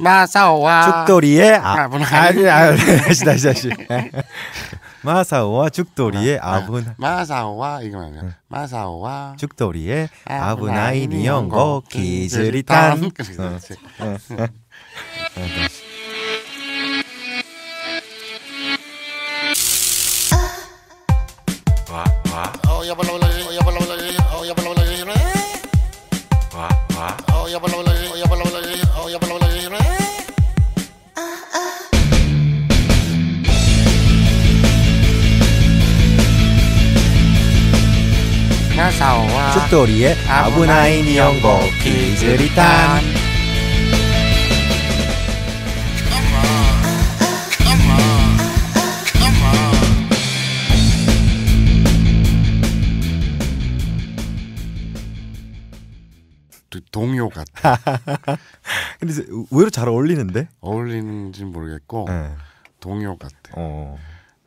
마사오와 죽돌이의 아, 아분 아, 아니 아니 네, 다시 다시 다시 네. 마사오와 죽돌이의 아분 아, 마사오와 이거 말이야 마사오와 죽돌이의 아분아이 니온고 기즈리탄 그렇지 빅토리의 아브나이 니온고 피즈리탄 동요 같아. 근데 의외로 잘 어울리는데? 어울리는지 모르겠고 네. 동요 같아. 어.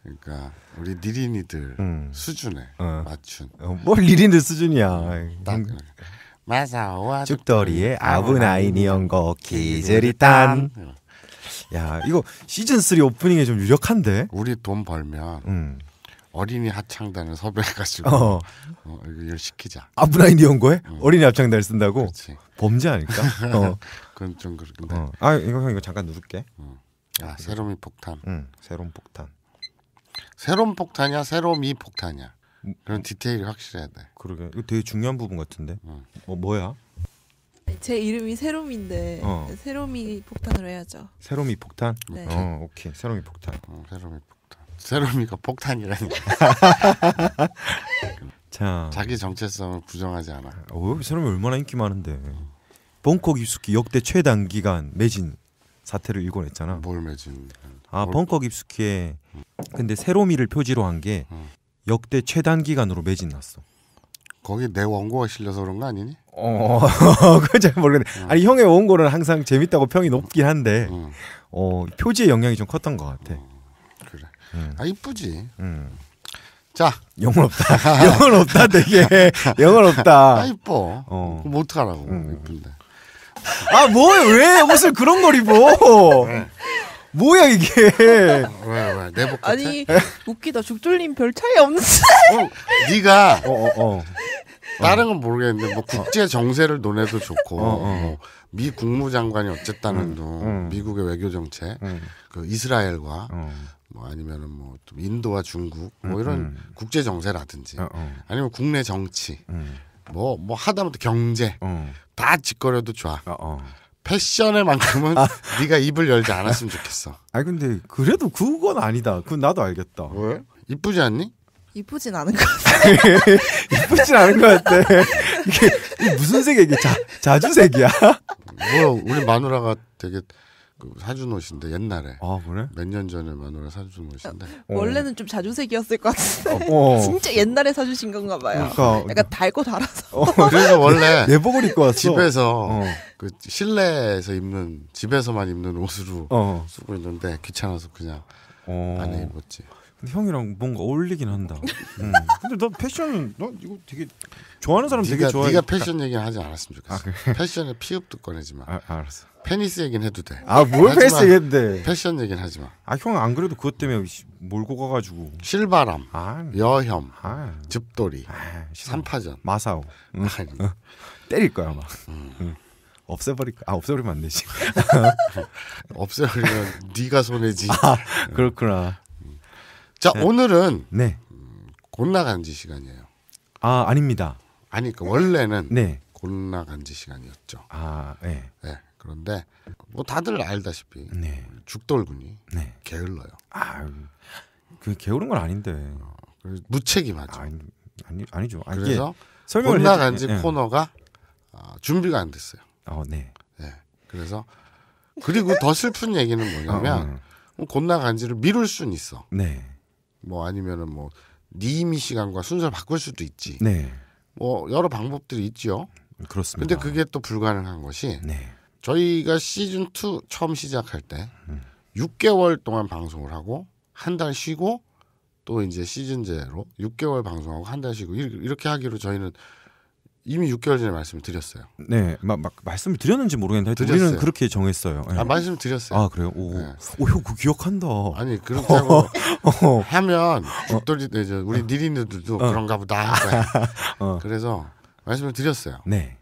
그러니까 우리 니린이들 음. 수준에 어. 맞춘. 어, 뭘 니린들 수준이야. 마사오와 죽돌이의 아브나이니언거 기즈리탄. 야 이거 시즌 3 오프닝에 좀 유력한데. 우리 돈 벌면 음. 어린이 합창단을 섭외해가지고 어. 어, 이걸 시키자. 아브나이니언거에 응. 음. 어린이 합창단을 쓴다고? 그렇 범죄 아닐까? 어. 그건 좀 그렇긴데. 어. 아 이거 형 이거 잠깐 누를게. 응. 어. 아, 새로이 폭탄. 응, 음, 새롬 폭탄. 새로운 폭탄이야, 새로운 이 폭탄이야. 음. 그런 디테일이 확실해야 돼. 그러게. 이거 되게 중요한 부분 같은데. 응. 어. 어, 뭐야? 제 이름이 세롬인데 어. 세롬이 폭탄으로 해야죠. 세롬이 폭탄? 네. 어, 오케이. 세롬이 폭탄. 어, 세롬이 폭탄. 세롬이가 폭탄이라니. 자. 자기 정체성을 부정하지 않아. 어, 세롬이 얼마나 인기 많은데. 어. 벙콕 입수기 역대 최단 기간 매진 사태를 일궈냈잖아. 뭘 매진? 아 벙커 깊숙이에 음. 근데 세로미를 표지로 한게 음. 역대 최단 기간으로 매진 났어. 거기 내 원고가 실려서 그런 거 아니니? 어, 그건 잘 모르겠네. 음. 아니 형의 원고는 항상 재밌다고 평이 높긴 한데 음. 어 표지의 영향이 좀 컸던 것 같아. 그래. 아 이쁘지. 자 영혼 없다. 영혼 없다 되게 영혼 없다. 아 이뻐. 어. 그하라고 이쁜데. 아, 뭘, 왜 옷을 그런 걸 입어? 네. 뭐야, 이게. 왜, 왜, 내복 같아? 아니, 웃기다. 죽돌림 별 차이 없는데. 어, 네가 어, 어, 어. 다른 건 모르겠는데 뭐 국제 정세를 논해도 좋고 어, 어. 어. 뭐 미 국무장관이 어쨌다는 음, 둥 음, 음. 미국의 외교 정책 음. 그 이스라엘과 어. 뭐 아니면은 뭐 인도와 중국 뭐 음, 이런 음. 국제 정세라든지 어, 아니면 국내 정치 뭐, 뭐 하다못해 경제. 어. 다 짓거려도 좋아. 어, 어. 패션에만큼은 아. 네가 입을 열지 않았으면 좋겠어. 아 근데 그래도 그건 아니다. 그건 나도 알겠다. 왜? 이쁘지 않니? 이쁘진 않은 것 같아. 이쁘진 않은 것 같아. 이게, 무슨 색이야? 이게 자, 자주색이야? 뭐 우리 마누라가 되게 그 사준 옷인데 옛날에. 아 그래? 몇년 전에 마누라 사준 옷인데. 어. 원래는 좀 자주색이었을 것 같은데. 어, 어. 진짜 옛날에 사주신 건가 봐요. 그러니까, 약간 달고 달아서. 어, 그래서 원래 내복을 입고 왔어. 집에서 어. 그 실내에서 입는 집에서만 입는 옷으로 어. 쓰고 있는데 귀찮아서 그냥 안 입었지. 형이랑 뭔가 어울리긴 한다. 응. 음. 근데 너 패션, 너 이거 되게 좋아하는 사람 네가, 되게 좋아해. 네가 패션 얘기 하지 않았으면 좋겠어. 아, 그래? 패션에 피읍도 꺼내지 마. 아, 알았어. 페니스 얘기는 해도 돼. 아뭘 페니스 얘기인 패션 얘기는 하지 마. 아 형 안 그래도 그것 때문에 몰고 가가지고. 실바람, 아, 여혐, 아, 집돌이, 아, 삼파전, 마사오. 응. 때릴 거야 막. 음. 응. 없애버릴 아 없애버리면 안 되지. 없애버리면 네가 손해지. 아, 그렇구나. 자 네. 오늘은 네. 곤나간지 시간이에요. 아 아닙니다. 아니 그 원래는 네. 곤나간지 시간이었죠. 아 네. 네. 그런데 뭐 다들 알다시피 네. 죽돌군이 네. 게을러요. 아, 그 게으른 건 아닌데 어, 무책임하죠. 아, 아니, 아니 아니죠. 아 그래서 설명을 나간지 예, 코너가 어, 준비가 안 됐어요. 어, 네. 예. 네. 그래서 그리고 더 슬픈 얘기는 뭐냐면 어, 어. 뭐 곧 나간지를 미룰 순 있어. 네. 뭐 아니면은 뭐 니미 시간과 순서를 바꿀 수도 있지. 네. 뭐 여러 방법들이 있죠. 그렇습니다. 근데 그게 또 불가능한 것이 네. 저희가 시즌 2 처음 시작할 때 음. 6개월 동안 방송을 하고 한 달 쉬고 또 이제 시즌제로 6개월 방송하고 한 달 쉬고 이렇게 하기로 저희는 이미 6개월 전에 말씀을 드렸어요. 네, 막, 막 말씀을 드렸는지 모르겠는데 드렸어요. 우리는 그렇게 정했어요. 네. 아 말씀 을 드렸어요. 아 그래요? 오, 네. 오, 형그 기억한다. 아니 그렇게 하고 어, 어. 하면 어. 죽돌이 이제 우리 어. 니린이들도 어. 그런가 보다 어. 그래서 말씀을 드렸어요. 네.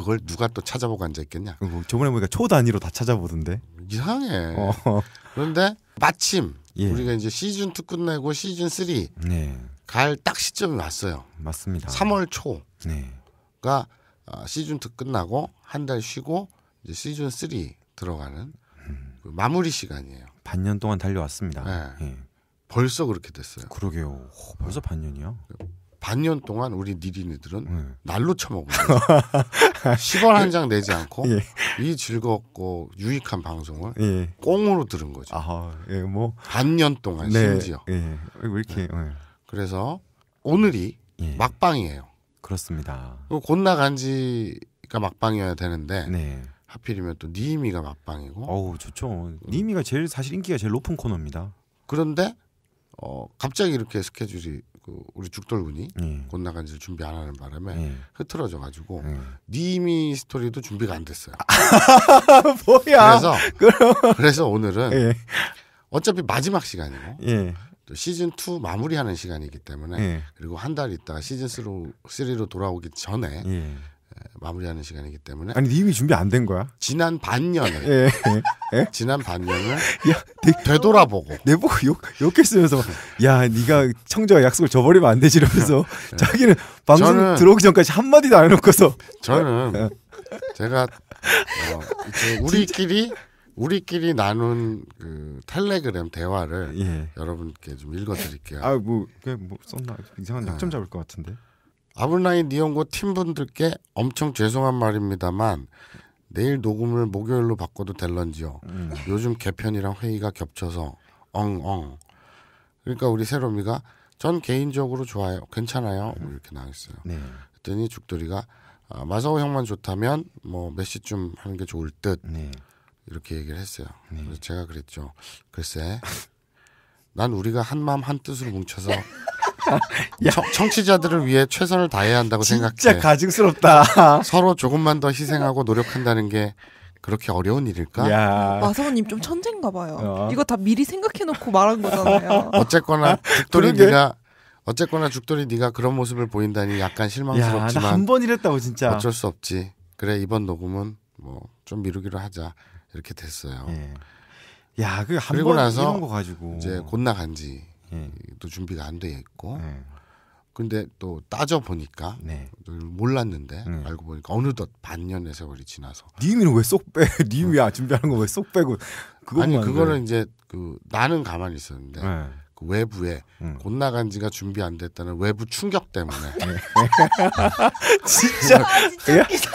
그걸 누가 또 찾아보고 앉아 있겠냐. 그 뭐 저번에 보니까 초 단위로 다 찾아보던데. 이상해. 어. 그런데 마침 예. 우리가 이제 시즌 2 끝내고 시즌 3 네. 갈딱 시점이 왔어요. 맞습니다. 3월 초가 네. 어, 시즌 2 끝나고 한 달 쉬고 이제 시즌 3 들어가는 음. 마무리 시간이에요. 반년 동안 달려왔습니다. 네. 예. 벌써 그렇게 됐어요. 그러게요. 오, 벌써 반년이요? 반년 동안 우리 니린이들은 음. 날로 처먹어요 10원 한장 내지 않고 예. 이 즐겁고 유익한 방송을 예. 꽁으로 들은 거죠. 아하, 예, 뭐 반년 동안 네, 심지어. 예. 왜 이렇게? 네. 예. 그래서 오늘이 예. 막방이에요. 그렇습니다. 그 곧 나간 지가 막방이어야 되는데 네. 하필이면 또 니미가 막방이고. 어우 좋죠. 음. 니미가 제일 사실 인기가 제일 높은 코너입니다. 그런데 어 갑자기 이렇게 스케줄이 그 우리 죽돌군이 예. 곧 나간지를 준비 안 하는 바람에 예. 흐트러져 가지고 예. 니미 스토리도 준비가 안 됐어요. 뭐야? 그래서 그럼. 그래서 오늘은 예. 어차피 마지막 시간이고 예. 시즌 2 마무리하는 시간이기 때문에 예. 그리고 한 달 있다가 시즌 3로, 3로 돌아오기 전에 마무리하는 시간이기 때문에 아니 이미 준비 안 된 거야? 지난 반년을 예, 예? 지난 반년을 야, 내, 되돌아보고 내보고 욕 욕했으면서 야 네가 청자와 약속을 저버리면 안 되지 이러면서 예. 자기는 방송 저는, 들어오기 전까지 한 마디도 안 해놓고서 저는 예. 제가 어, 우리끼리 우리끼리 나눈 그 텔레그램 대화를 예. 여러분께 좀 읽어드릴게요. 아뭐 그냥 뭐 썼나 이상한 예. 약점 잡을 것 같은데. 아브라인 니온고 팀분들께 엄청 죄송한 말입니다만 내일 녹음을 목요일로 바꿔도 될런지요. 음. 요즘 개편이랑 회의가 겹쳐서 엉엉. 그러니까 우리 새롬이가 전 개인적으로 좋아요. 괜찮아요. 네. 이렇게 나왔어요. 네. 그랬더니 죽돌이가 아, 마사오 형만 좋다면 뭐 몇 시쯤 하는 게 좋을 듯 네. 이렇게 얘기를 했어요. 네. 그래서 제가 그랬죠. 글쎄, 난 우리가 한 마음 한 뜻으로 뭉쳐서 야, 청취자들을 위해 최선을 다해야 한다고 생각해. 진짜 가증스럽다. 서로 조금만 더 희생하고 노력한다는 게 그렇게 어려운 일일까? 야. 마성우님 아, 좀 천재인가 봐요. 어. 이거 다 미리 생각해놓고 말한 거잖아요. 어쨌거나 죽돌이 네가 어쨌거나 죽돌이 네가 그런 모습을 보인다니 약간 실망스럽지만 한번 이랬다고 진짜 어쩔 수 없지. 그래 이번 녹음은 뭐 좀 미루기로 하자 이렇게 됐어요. 예. 야, 그 한번 이런 거 가지고 이제 곧 나간지 또 예. 준비가 안 돼 있고 예. 근데 또 따져 보니까 네. 몰랐는데 네. 알고 보니까 어느덧 반년의 세월이 지나서 니는 왜 쏙 빼? 니왜 응. 준비하는 거 왜 쏙 빼고? 아니 그거는 이제 그 나는 가만히 있었는데 네. 그 외부에 응. 음. 곧 나간 지가 준비 안 됐다는 외부 충격 때문에 네. 진짜 아,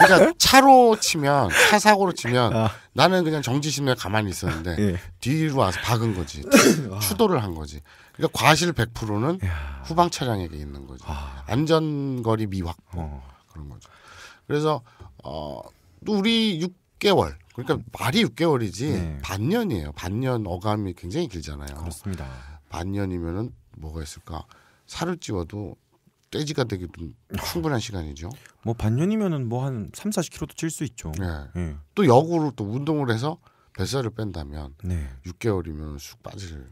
그러니까 차로 치면 차 사고로 치면 아. 나는 그냥 정지심에 가만히 있었는데 예. 뒤로 와서 박은 거지 추돌을한 거지 그러니까 과실 100%는 야. 후방 차량에게 있는 거죠. 아. 안전거리 미확 어. 그런 거죠. 그래서 어, 또 우리 6개월 그러니까 말이 6개월이지 네. 반년이에요. 반년 어감이 굉장히 길잖아요. 그렇습니다. 반년이면은 뭐가 있을까? 살을 찌워도 떼지가 되기 좀 충분한 시간이죠. 뭐 반년이면은 뭐 한 3, 40kg도 찔 수 있죠. 네. 네. 또 역으로 또 운동을 해서 뱃살을 뺀다면 네. 6개월이면 쑥 빠질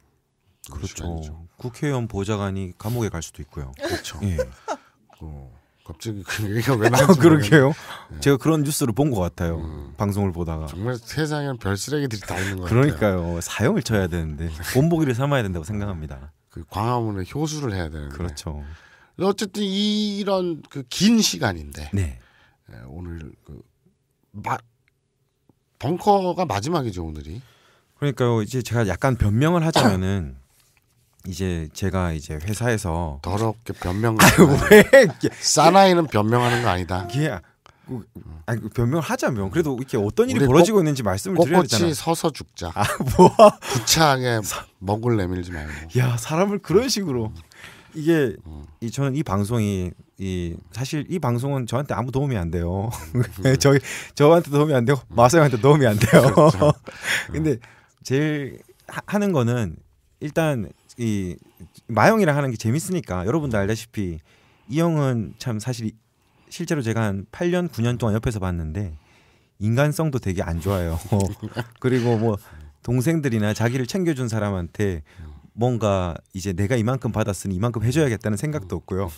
그렇죠. 그렇죠. 국회의원 보좌관이 감옥에 갈 수도 있고요. 그렇죠. 예. 어, 갑자기 그 얘기가 왜 나왔죠? 아, 그러게요. 네. 제가 그런 뉴스를 본 것 같아요. 음. 방송을 보다가 정말 세상에별 쓰레기들이 다 있는 거예요. 그러니까요. 사형을 쳐야 되는데 본보기를 삼아야 된다고 생각합니다. 그 광화문에 효수를 해야 되는데 그렇죠. 어쨌든 이런 그 긴 시간인데 네. 예, 오늘 그 마, 벙커가 마지막이죠 오늘이. 그러니까요. 이제 제가 약간 변명을 하자면은 이제 제가 이제 회사에서 더럽게 변명왜 사나이는 변명하는 거 아니다. 이게 아, 뭐, 아니 그 변명하자면 그래도 이렇게 어떤 일이 벌어지고 있는지 말씀을 드려야 되잖아. 꼬치 서서 죽자. 아 뭐? 구차하 먹을 내밀지 말고. 야 사람을 그런 음. 식으로 이게 음. 이 저는 이 방송이 이 사실 이 방송은 저한테 아무 도움이 안 돼요. 음. 저희 저한테 도움이 안 되고 마사형한테 도움이 안 돼요. 그렇죠. 근데 제일 하는 거는 일단 이 마영이랑 하는 게 재밌으니까 여러분도 알다시피 이 형은 참 사실 실제로 제가 한 8년 9년 동안 옆에서 봤는데 인간성도 되게 안 좋아요. 그리고 뭐 동생들이나 자기를 챙겨준 사람한테 뭔가 이제 내가 이만큼 받았으니 이만큼 해줘야겠다는 생각도 없고요.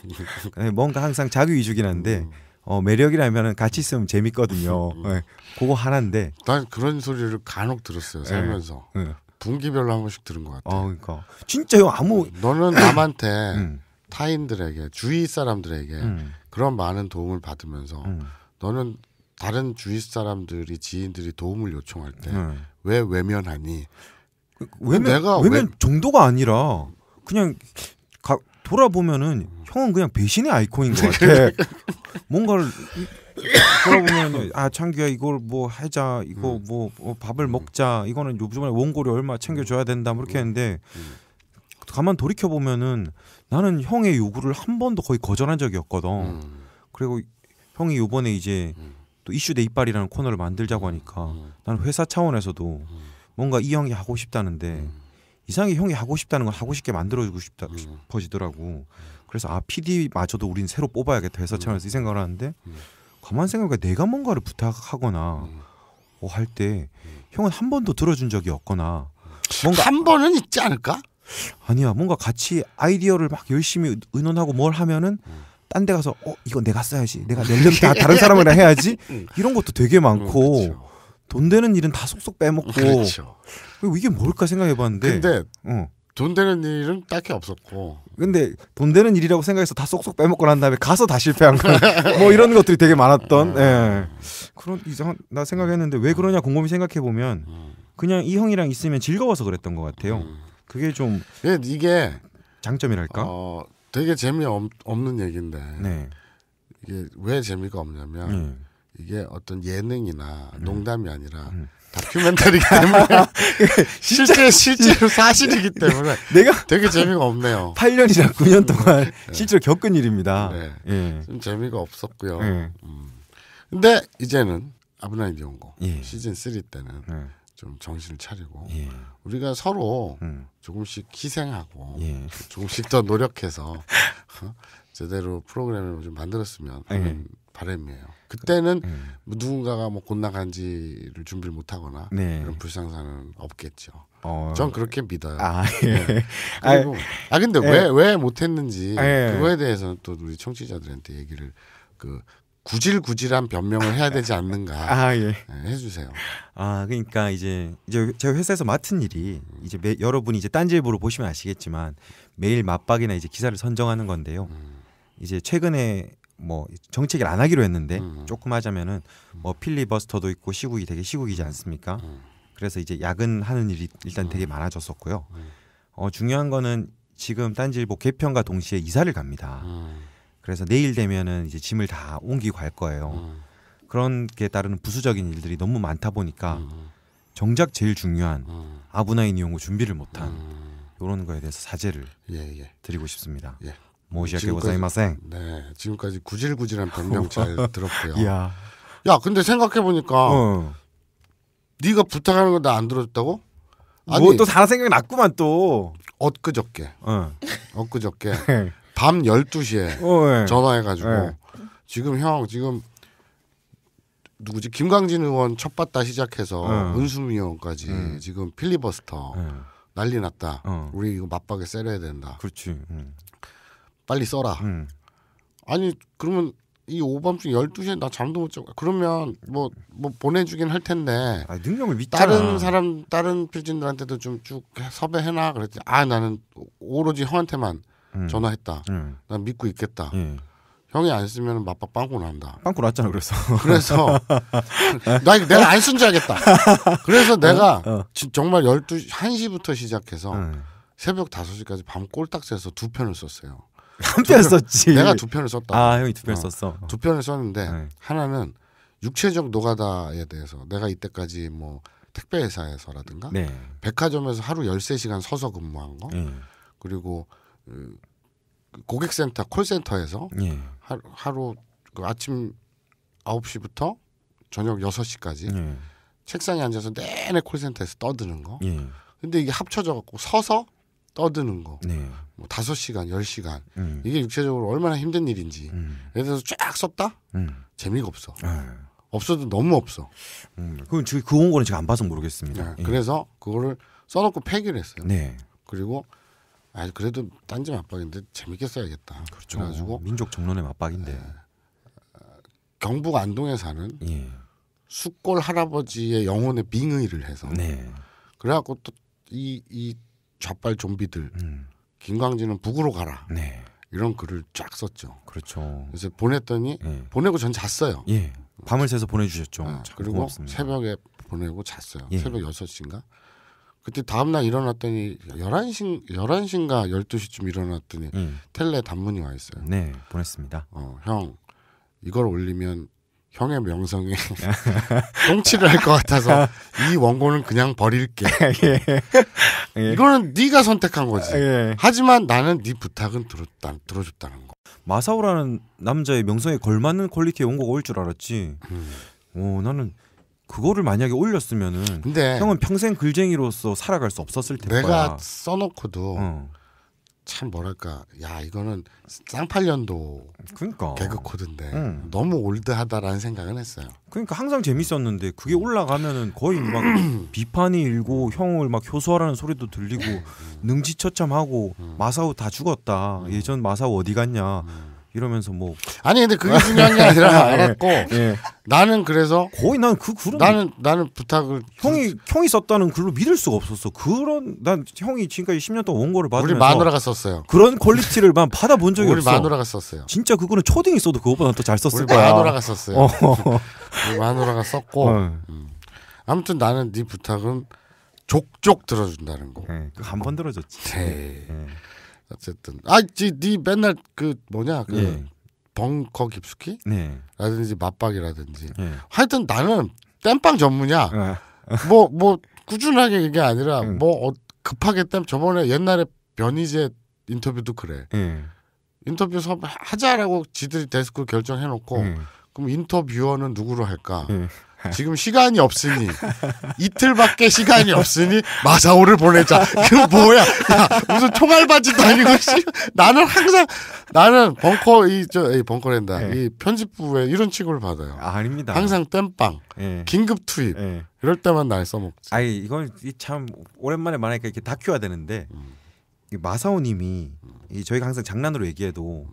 네, 뭔가 항상 자기 위주긴 한데 어, 매력이라면 같이 있으면 재밌거든요. 음. 네. 그거 하나인데. 난 그런 소리를 간혹 들었어요. 네. 살면서. 네. 네. 분기별로 한 번씩 들은 것 같아요. 어, 그러니까 진짜요 아무 어, 너는 남한테 음. 타인들에게 주위 사람들에게 음. 그런 많은 도움을 받으면서 음. 너는 다른 주위 사람들이 지인들이 도움을 요청할 때왜 네. 외면하니? 외면 내가 외면 외... 정도가 아니라 그냥 가, 돌아보면은 형은 그냥 배신의 아이콘인 것 같아. 뭔가를 돌아보면 아 창규야 이걸 뭐 하자 이거 음. 뭐, 뭐, 밥을 음. 먹자 이거는 요즘에 원고료 얼마 챙겨줘야 음. 된다 뭐 이렇게 했는데 음. 가만 돌이켜 보면은 나는 형의 요구를 한 번도 거의 거절한 적이 없거든. 그리고 형이 요번에 이제 또 이슈 대 이빨이라는 코너를 만들자고 하니까 나는 회사 차원에서도 뭔가 이 형이 하고 싶다는데 이상하게 형이 하고 싶다는 걸 하고 싶게 만들어주고 싶다 싶어지더라고. 그래서 아 PD마저도 우린 새로 뽑아야겠다 회사 차원에서 이 생각을 하는데 가만 생각해 내가 뭔가를 부탁하거나 음. 뭐 어, 할때 형은 한 번도 들어준 적이 없거나 뭔가 한 번은 있지 않을까? 아니야 뭔가 같이 아이디어를 막 열심히 의논하고 뭘 하면은 음. 딴데 가서 어 이거 내가 써야지 내가 내 낼름 다 다른 사람이랑 해야지 음. 이런 것도 되게 많고 음, 그렇죠. 돈 되는 일은 다 속속 빼먹고 그렇죠. 이게 뭘까 생각해봤는데 근데 어. 돈 되는 일은 딱히 없었고. 근데 돈 되는 일이라고 생각해서 다 쏙쏙 빼먹고 난 다음에 가서 다 실패한 거뭐 이런 것들이 되게 많았던 음. 예. 그런 이상한 나 생각했는데 왜 그러냐 곰곰이 생각해 보면 음. 그냥 이 형이랑 있으면 즐거워서 그랬던 것 같아요. 음. 그게 좀 예, 이게 장점이랄까? 어, 되게 재미없는 얘기인데 네. 이게 왜 재미가 없냐면 음. 이게 어떤 예능이나 농담이 아니라 음. 다큐멘터리가 때문에 아, 실제 실제로 사실이기 네. 때문에 내가 되게 재미가 없네요. 8년이나 9년 동안 네. 네. 실제로 겪은 일입니다. 네. 예. 좀 재미가 없었고요. 예. 음. 근데 이제는 아브나이 비온거 예. 시즌 3 때는 예. 좀 정신을 차리고 예. 우리가 서로 음. 조금씩 희생하고 예. 조금씩 더 노력해서 어? 제대로 프로그램을 좀 만들었으면 하는 예. 바람이에요. 그, 그때는 음. 누군가가 뭐곧나간지를 준비를 못하거나 네. 이런 불상사는 없겠죠. 어... 전 그렇게 믿어요. 아, 네. 예. 네. 그리고 아, 아 근데 왜왜 예. 못했는지 예. 그거에 대해서는 또 우리 청취자들한테 얘기를 그 구질구질한 변명을 해야 되지 않는가 아, 예. 네, 해주세요. 아 그러니까 이제 이제 제가 회사에서 맡은 일이 이제 매, 여러분이 이제 딴지일보로 보시면 아시겠지만 매일 맞박이나 이제 기사를 선정하는 건데요. 음. 이제 최근에 뭐 정책을 안 하기로 했는데 음. 조금 하자면은 뭐 음. 필리버스터도 있고 시국이 되게 시국이지 않습니까? 음. 그래서 이제 야근하는 일이 일단 음. 되게 많아졌었고요. 음. 어, 중요한 거는 지금 딴지일보 개편과 동시에 이사를 갑니다. 그래서 내일 되면은 이제 짐을 다 옮기고 갈 거예요. 그런 게 따르는 부수적인 일들이 너무 많다 보니까 정작 제일 중요한 아브나인 이용후 준비를 못한 이런 거에 대해서 사죄를 예, 예. 드리고 싶습니다. 예. 모시아케 고사이 네, 지금까지 구질구질한 변명 잘 들었고요. 야. 야, 근데 생각해 보니까 어. 네가 부탁하는 거 나 안 들어줬다고? 아니, 뭐또 다른 생각이 났구만 또. 엊그저께. 어. 엊그저께 네. 밤 12시에 어, 예. 네. 전화해 가지고 예. 네. 지금 형 지금 누구지? 김광진 의원 첫 봤다 시작해서 어. 은수미 의원까지 음. 지금 필리버스터 음. 난리 났다. 어. 우리 이거 맞박에 세려야 된다. 그렇지. 음. 빨리 써라. 음. 아니 그러면 이 오밤중 12시에 나 잠도 못 자고 그러면 뭐뭐 뭐 보내주긴 할 텐데 아, 능력을 믿잖아. 다른 사람 다른 필진들한테도 좀 쭉 섭외해놔 그랬지 아 나는 오로지 형한테만 음. 전화했다 음. 난 믿고 있겠다 음. 형이 안 쓰면 맞박 빵꾸 난다 빵꾸 났잖아 그래서 그래서 나 내가 안 쓴 줄 알겠다 그래서 어? 내가 어? 어. 정말 12시 1시부터 시작해서 음. 새벽 5시까지 밤 꼴딱 새서 두 편을 썼어요 한편 썼지. 내가 두 편을 썼다. 아 형이 두편 어. 썼어. 두 편을 썼는데 네. 하나는 육체적 노가다에 대해서 내가 이때까지 뭐 택배 회사에서라든가 네. 백화점에서 하루 13시간 서서 근무한 거 네. 그리고 어, 고객센터 콜센터에서 네. 예. 하루, 하루 그 아침 9시부터 저녁 6시까지 예. 책상에 앉아서 내내 콜센터에서 떠드는 거 근데 이게 합쳐져 갖고 서서 떠드는 거 네. 뭐 5시간, 10시간. 음. 이게 육체적으로 얼마나 힘든 일인지. 음. 예를 들어서 쫙 썼다? 음. 재미가 없어. 네. 없어도 너무 없어. 음. 그건 지금 그온 거는 제가 안 봐서 모르겠습니다. 네. 예. 그래서 그거를 써놓고 폐기를 했어요. 네. 그리고 아 그래도 딴지 맞박인데 재밌게 써야겠다. 그렇죠. 그래가지고 민족 정론의 맞박인데 네. 경북 안동에 사는 예. 숙골 할아버지의 영혼에 빙의를 해서 네. 그래갖고 또 이 이 좌빨 좀비들 음. 김광진은 북으로 가라. 네. 이런 글을 쫙 썼죠. 그렇죠. 그래서 보냈더니 네. 보내고 전 잤어요. 예. 밤을 새서 보내주셨죠. 네. 그리고 고맙습니다. 새벽에 보내고 잤어요. 예. 새벽 6시인가? 그때 다음날 일어났더니 11시, 11시인가 12시쯤 일어났더니 음. 텔레 단문이 와 있어요. 네, 보냈습니다. 어, 형, 이걸 올리면 형의 명성에 똥치를 할 것 같아서 이 원고는 그냥 버릴게. 예. 예. 이거는 네가 선택한 거지. 예. 하지만 나는 네 부탁은 들었다, 들어줬다는 거. 마사오라는 남자의 명성에 걸맞는 퀄리티의 원고가 올 줄 알았지. 음. 오, 어, 나는 그거를 만약에 올렸으면은 근데 형은 평생 글쟁이로서 살아갈 수 없었을 텐데. 내가 거야. 써놓고도 어. 참 뭐랄까 야 이거는 쌍팔년도 그러니까. 개그 코드인데 응. 너무 올드하다라는 생각은 했어요. 그러니까 항상 재밌었는데 그게 올라가면은 거의 막 비판이 일고 형을 막 효소하라는 소리도 들리고 음. 능지처참하고 음. 마사오 다 죽었다 음. 예전 마사오 어디 갔냐 이러면서 뭐 아니 근데 그게 중요한 게 아니라 예, 예. 알았고 예. 나는 그래서 거의 나는 그 글은 나는 나는 부탁을 형이 들... 형이 썼다는 글로 믿을 수가 없었어 그런 난 형이 지금까지 10년 동안 원고를 받으면서 우리 마누라가 썼어요 그런 퀄리티를 만 받아본 적이 우리 없어 우리 마누라가 썼어요 진짜 그거는 초딩이 써도 그것보다 더 잘 썼을 우리 거야 마누라가 썼어요 어. 우리 마누라가 썼고 어. 음. 아무튼 나는 네 부탁은 족족 들어준다는 거. 응, 네, 한번 들어줬지. 네. 응. 네. 어쨌든 아니 맨날 그 뭐냐 그 예. 벙커 깊숙이 네. 라든지 맞박이라든지 네. 하여튼 나는 땜빵 전문이야 뭐뭐 아. 뭐 꾸준하게 그게 아니라 응. 음. 뭐 어, 급하게 땜 저번에 옛날에 변희재 인터뷰도 그래 응. 예. 인터뷰 섭 하자라고 지들이 데스크 결정해놓고 응. 예. 그럼 인터뷰어는 누구로 할까 지금 시간이 없으니 이틀밖에 시간이 없으니 마사오를 보내자. 이거 뭐야? 야, 무슨 총알바지도 아니고 나는 항상 나는 벙커 이저 벙커랜다 네. 이 편집부에 이런 치고를 받아요. 아, 닙니다 항상 땜빵, 네. 긴급 투입 네. 이럴 때만 날 써먹지. 아 이건 참 오랜만에 만약에 이렇게 다큐화 되는데 음. 마사오님이 이 저희가 항상 장난으로 얘기해도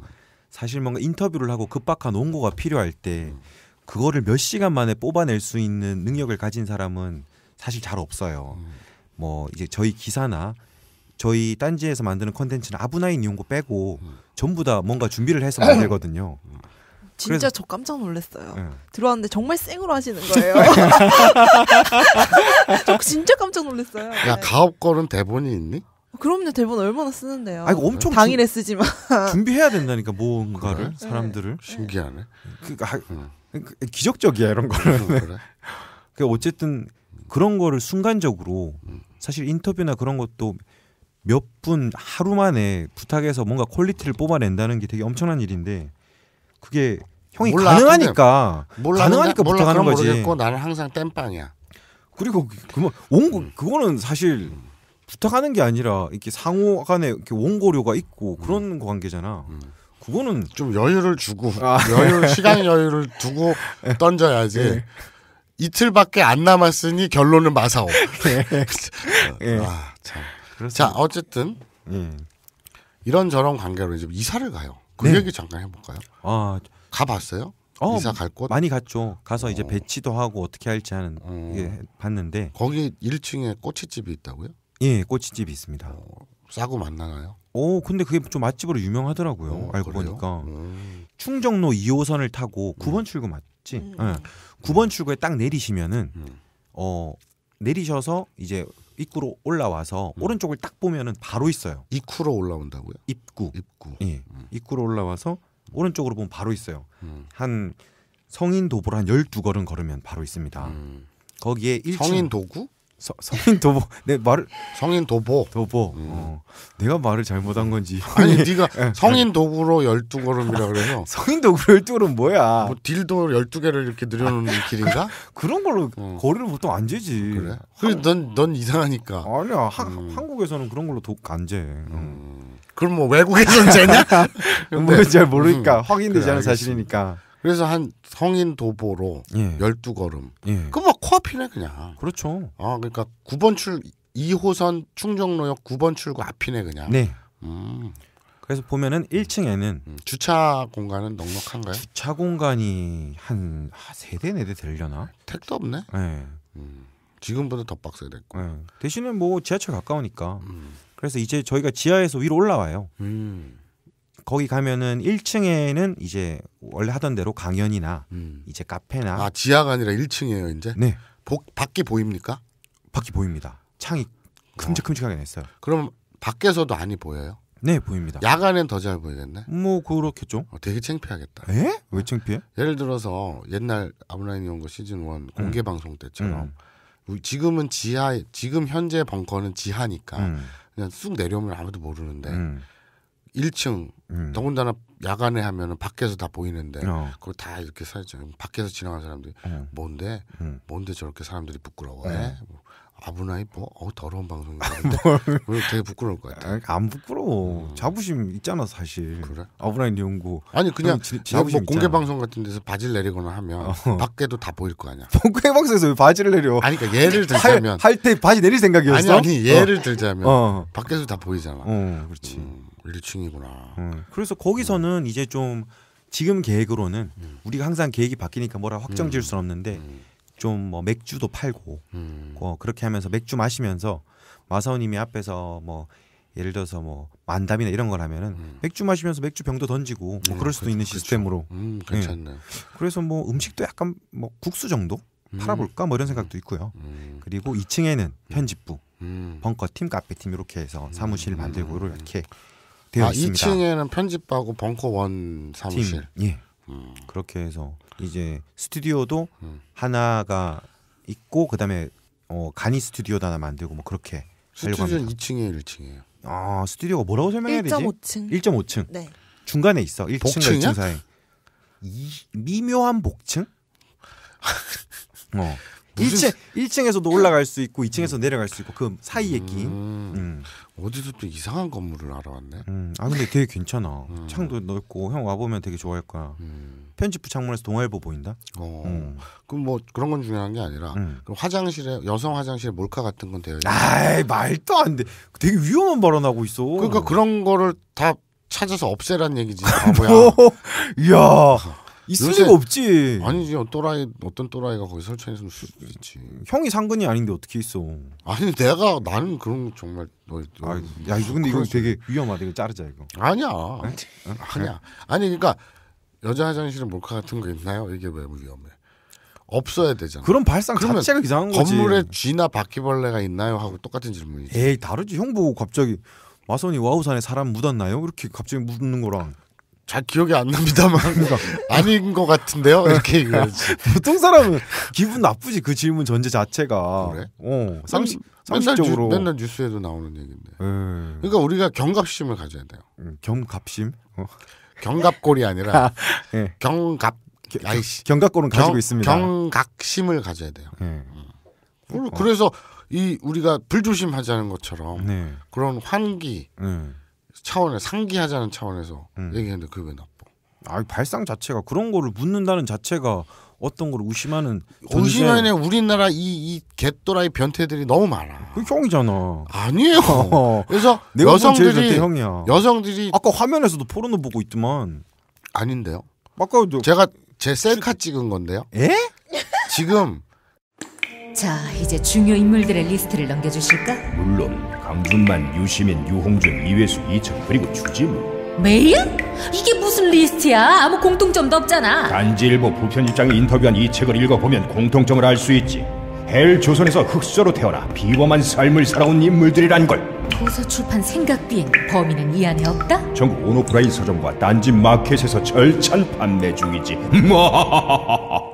사실 뭔가 인터뷰를 하고 급박한 원고가 필요할 때. 음. 그거를 몇 시간 만에 뽑아낼 수 있는 능력을 가진 사람은 사실 잘 없어요. 음. 뭐 이제 저희 기사나 저희 딴지에서 만드는 컨텐츠는 아부나인 이용고 빼고 음. 전부 다 뭔가 준비를 해서 만들거든요. 음. 진짜 저 깜짝 놀랐어요. 네. 들어왔는데 정말 쌩으로 하시는 거예요. 저 진짜 깜짝 놀랐어요. 야 네. 가업 거는 대본이 있니? 그럼요 대본 얼마나 쓰는데요. 아니 엄청 당일에 쓰지만 준비해야 된다니까 뭔가를 그래? 사람들을 네. 신기하네. 예. 그니까 음. 그, 기적적이야 이런 거는. 그 어쨌든 그런 거를 순간적으로 음. 사실 인터뷰나 그런 것도 몇 분 하루 만에 부탁해서 뭔가 퀄리티를 뽑아낸다는 게 되게 엄청난 일인데 그게 형이 몰라, 가능하니까 몰라, 가능하니까 몰라, 부탁하는 거지. 모르겠고 나는 항상 땜빵이야. 그리고 그뭐 원 음. 그거는 사실 음. 부탁하는 게 아니라 이렇게 상호 간에 이렇게 원고료가 있고 그런 음. 관계잖아. 그거는 좀 여유를 주고 아. 네. 여유 시간 여유를 두고 네. 던져야지. 네. 이틀밖에 안 남았으니 결론은 마사오. 네. 네. 아, 참. 자, 어쨌든 음. 이런 저런 관계로 이제 이사를 가요. 그 네. 얘기 잠깐 해볼까요? 아, 가봤어요? 어, 이사 갈 곳? 많이 갔죠. 가서 이제 어. 배치도 하고 어떻게 할지 하는 어. 예, 봤는데 거기 1층에 꼬치집이 있다고요? 예, 꼬치집이 있습니다. 어, 싸고 만나나요? 오, 근데 그게 좀 맛집으로 유명하더라고요. 어, 알고 그래요? 보니까. 음. 충정로 2호선을 타고 9번 음. 출구 맞지? 음. 네. 예. 9번 출구에 딱 내리시면은 음. 어, 내리셔서 이제 입구로 올라와서 음. 오른쪽을 딱 보면은 바로 있어요. 입구로 올라온다고요? 입구. 입구. 예. 입구로 올라와서 오른쪽으로 보면 바로 있어요. 한 성인 도보로 한 12걸음 걸으면 바로 있습니다. 거기에 1층 성인 도구? 서, 성인 도보 내 말을 성인 도보 도보 어. 음. 어. 내가 말을 잘못한 건지 아니 네가 예. 성인 도구로 열두 걸음이라 그래요 성인 도구로 열두 걸음 뭐야 뭐 딜도 열두 개를 이렇게 늘여놓는 아. 길인가 그런 걸로 어. 거리를 보통 안 재지 그래 그래 넌, 넌 이상하니까 아니야 하, 음. 한국에서는 그런 걸로 독안재 음. 음. 그럼 뭐 외국에서는 재냐 뭐잘 모르니까 음. 확인되지 않은 사실이니까 그래서 한 성인 도보로 예. 12걸음. 예. 그럼 막 코앞이네 그냥. 그렇죠. 아, 그러니까 9번 출 2호선 충정로역 9번 출구 앞이네 그냥. 네. 음. 그래서 보면은 1층에는 음, 주차 공간은 넉넉한가요? 주차 공간이 한3대4대 아, 되려나? 택도 없네. 네. 음. 지금보다 더 빡세야 됐고. 네. 대신에 뭐 지하철 가까우니까. 음. 그래서 이제 저희가 지하에서 위로 올라와요. 음. 거기 가면은 1층에는 이제 원래 하던 대로 강연이나 음. 이제 카페나 아 지하가 아니라 1층이에요 이제 네 복, 밖이 보입니까? 밖이 보입니다. 창이 아. 큼직큼직하게 냈어요. 그럼 밖에서도 안이 보여요? 네 보입니다. 야간엔 더 잘 보이겠네. 뭐 그렇겠죠. 어, 되게 창피하겠다. 에? 왜 창피해? 예를 들어서 옛날 아브라인 연구 시즌 원 음. 공개 음. 방송 때처럼 음. 지금은 지하 지금 현재 벙커는 지하니까 음. 그냥 쑥 내려오면 아무도 모르는데 음. 1층 음. 더군다나 야간에 하면은 밖에서 다 보이는데 어. 그걸 다 이렇게 살죠 밖에서 지나가는 사람들이 음. 뭔데 음. 뭔데 저렇게 사람들이 부끄러워해? 네. 뭐, 아브나이 뭐 어, 더러운 방송인데 뭐 되게 부끄러울 것 같아. 안 부끄러워. 음. 자부심 있잖아 사실. 그래? 아브나이 연구. 아니 그냥 지, 뭐 공개 있잖아. 방송 같은 데서 바지를 내리거나 하면 어. 밖에도 다 보일 거 아니야. 공개 방송에서 왜 바지를 내려? 아니 그러니까 예를 들자면 할 때 바지 내릴 생각이었어? 아니 아니 예를 어. 들자면 밖에서 다 보이잖아. 그렇지. 음. 1층이구나. 음. 그래서 거기서는 음. 이제 좀 지금 계획으로는 음. 우리가 항상 계획이 바뀌니까 뭐라 확정 지을 수는 음. 없는데 음. 좀뭐 맥주도 팔고 음. 뭐 그렇게 하면서 맥주 마시면서 마사오님이 앞에서 뭐 예를 들어서 뭐 만담이나 이런 걸 하면은 맥주 마시면서 맥주 병도 던지고 뭐 그럴 수도 그렇죠. 있는 시스템으로 그렇죠. 괜찮네. 네. 그래서 뭐 음식도 약간 뭐 국수 정도 팔아볼까 뭐 이런 생각도 있고요. 그리고 2층에는 편집부, 벙커 팀, 카페 팀 이렇게 해서 사무실 만들고 이렇게 되어 아, 있습니다. 2층에는 편집하고 벙커 원 사무실. 팀, 예. 음. 그렇게 해서 이제 스튜디오도 음. 하나가 있고 그다음에 어, 간이 스튜디오도 하나 만들고 뭐 그렇게 스튜디오는 2층에 1층이에요. 아 스튜디오가 뭐라고 설명해야 1. 되지? 1.5층. 1.5층. 네. 중간에 있어. 1층과 2층 사이. 이, 미묘한 복층? 어. 1층 1층에서도 올라갈 수 있고 2층에서 내려갈 수 있고 그 사이에 낀 음... 음. 어디서 또 이상한 건물을 알아왔네. 음. 아 근데 되게 괜찮아. 음. 창도 넓고 형 와보면 되게 좋아할 거야. 음. 편집부 창문에서 동아일보 보인다. 어. 음. 그럼 뭐 그런 건 중요한 게 아니라 그럼 화장실에 여성 화장실 에 몰카 같은 건 되어 있나 아이 말도 안 돼. 되게 위험한 발언하고 있어. 그러니까 그런 거를 다 찾아서 없애란 얘기지. 바보야. 뭐, 야 어. 있을 요새, 리가 없지. 아니지 또라이 어떤 또라이가 거기 설치해서 수 있지. 형이 상근이 아닌데 어떻게 있어? 아니 내가 나는 그런 거 정말 너. 너 아, 야 근데 이거 되게 위험하다 이거 자르자 이거. 아니야. 어? 아니야. 아니 그러니까 여자 화장실에 몰카 같은 거 있나요? 이게 왜 위험해? 없어야 되잖아. 그럼 발상 자체가 이상한 거지. 건물에 쥐나 바퀴벌레가 있나요? 하고 똑같은 질문이지. 에이 다르지. 형 보고 갑자기 마선이 와우산에 사람 묻었나요? 이렇게 갑자기 묻는 거랑 잘 기억이 안 납니다만 그러니까. 아닌 것 같은데요 이렇게 보통 사람은 기분 나쁘지 그 질문 전제 자체가 그래? 어 상식 상식적으로 맨날, 맨날 뉴스에도 나오는 얘기인데 음. 그러니까 우리가 경각심을 가져야 돼요 음, 경갑심 어. 경갑골이 아니라 네. 경갑 아이씨. 경각골은 가지고 있습니다 경각심을 가져야 돼요 네. 음. 어. 그래서 이 우리가 불조심하자는 것처럼 네. 그런 환기 음. 차원에 상기하자는 차원에서 음. 얘기했는데 그게 왜 나빠? 아 발상 자체가 그런 거를 묻는다는 자체가 어떤 걸 의심하는 의심하는 우리나라 이 이 개또라이 변태들이 너무 많아. 그 형이잖아. 아니에요. 어. 그래서 여성들이 형이야. 여성들이 아까 화면에서도 포르노 보고 있더만. 아닌데요. 아까 제가 제 셀카 찍은 건데요. 에? 지금 자, 이제 중요 인물들의 리스트를 넘겨주실까? 물론 강준만, 유시민, 유홍준, 이회수, 이청 그리고 주지무 매일 이게 무슨 리스트야? 아무 공통점도 없잖아. 단지일부 부편 일장에 인터뷰한 이 책을 읽어보면 공통점을 알 수 있지 헬 조선에서 흑수저로 태어나 비범한 삶을 살아온 인물들이란 걸 도서 출판 생각 비행 범인은 이 안에 없다? 전국 온오프라인 서점과 단지 마켓에서 절찬 판매 중이지 뭐?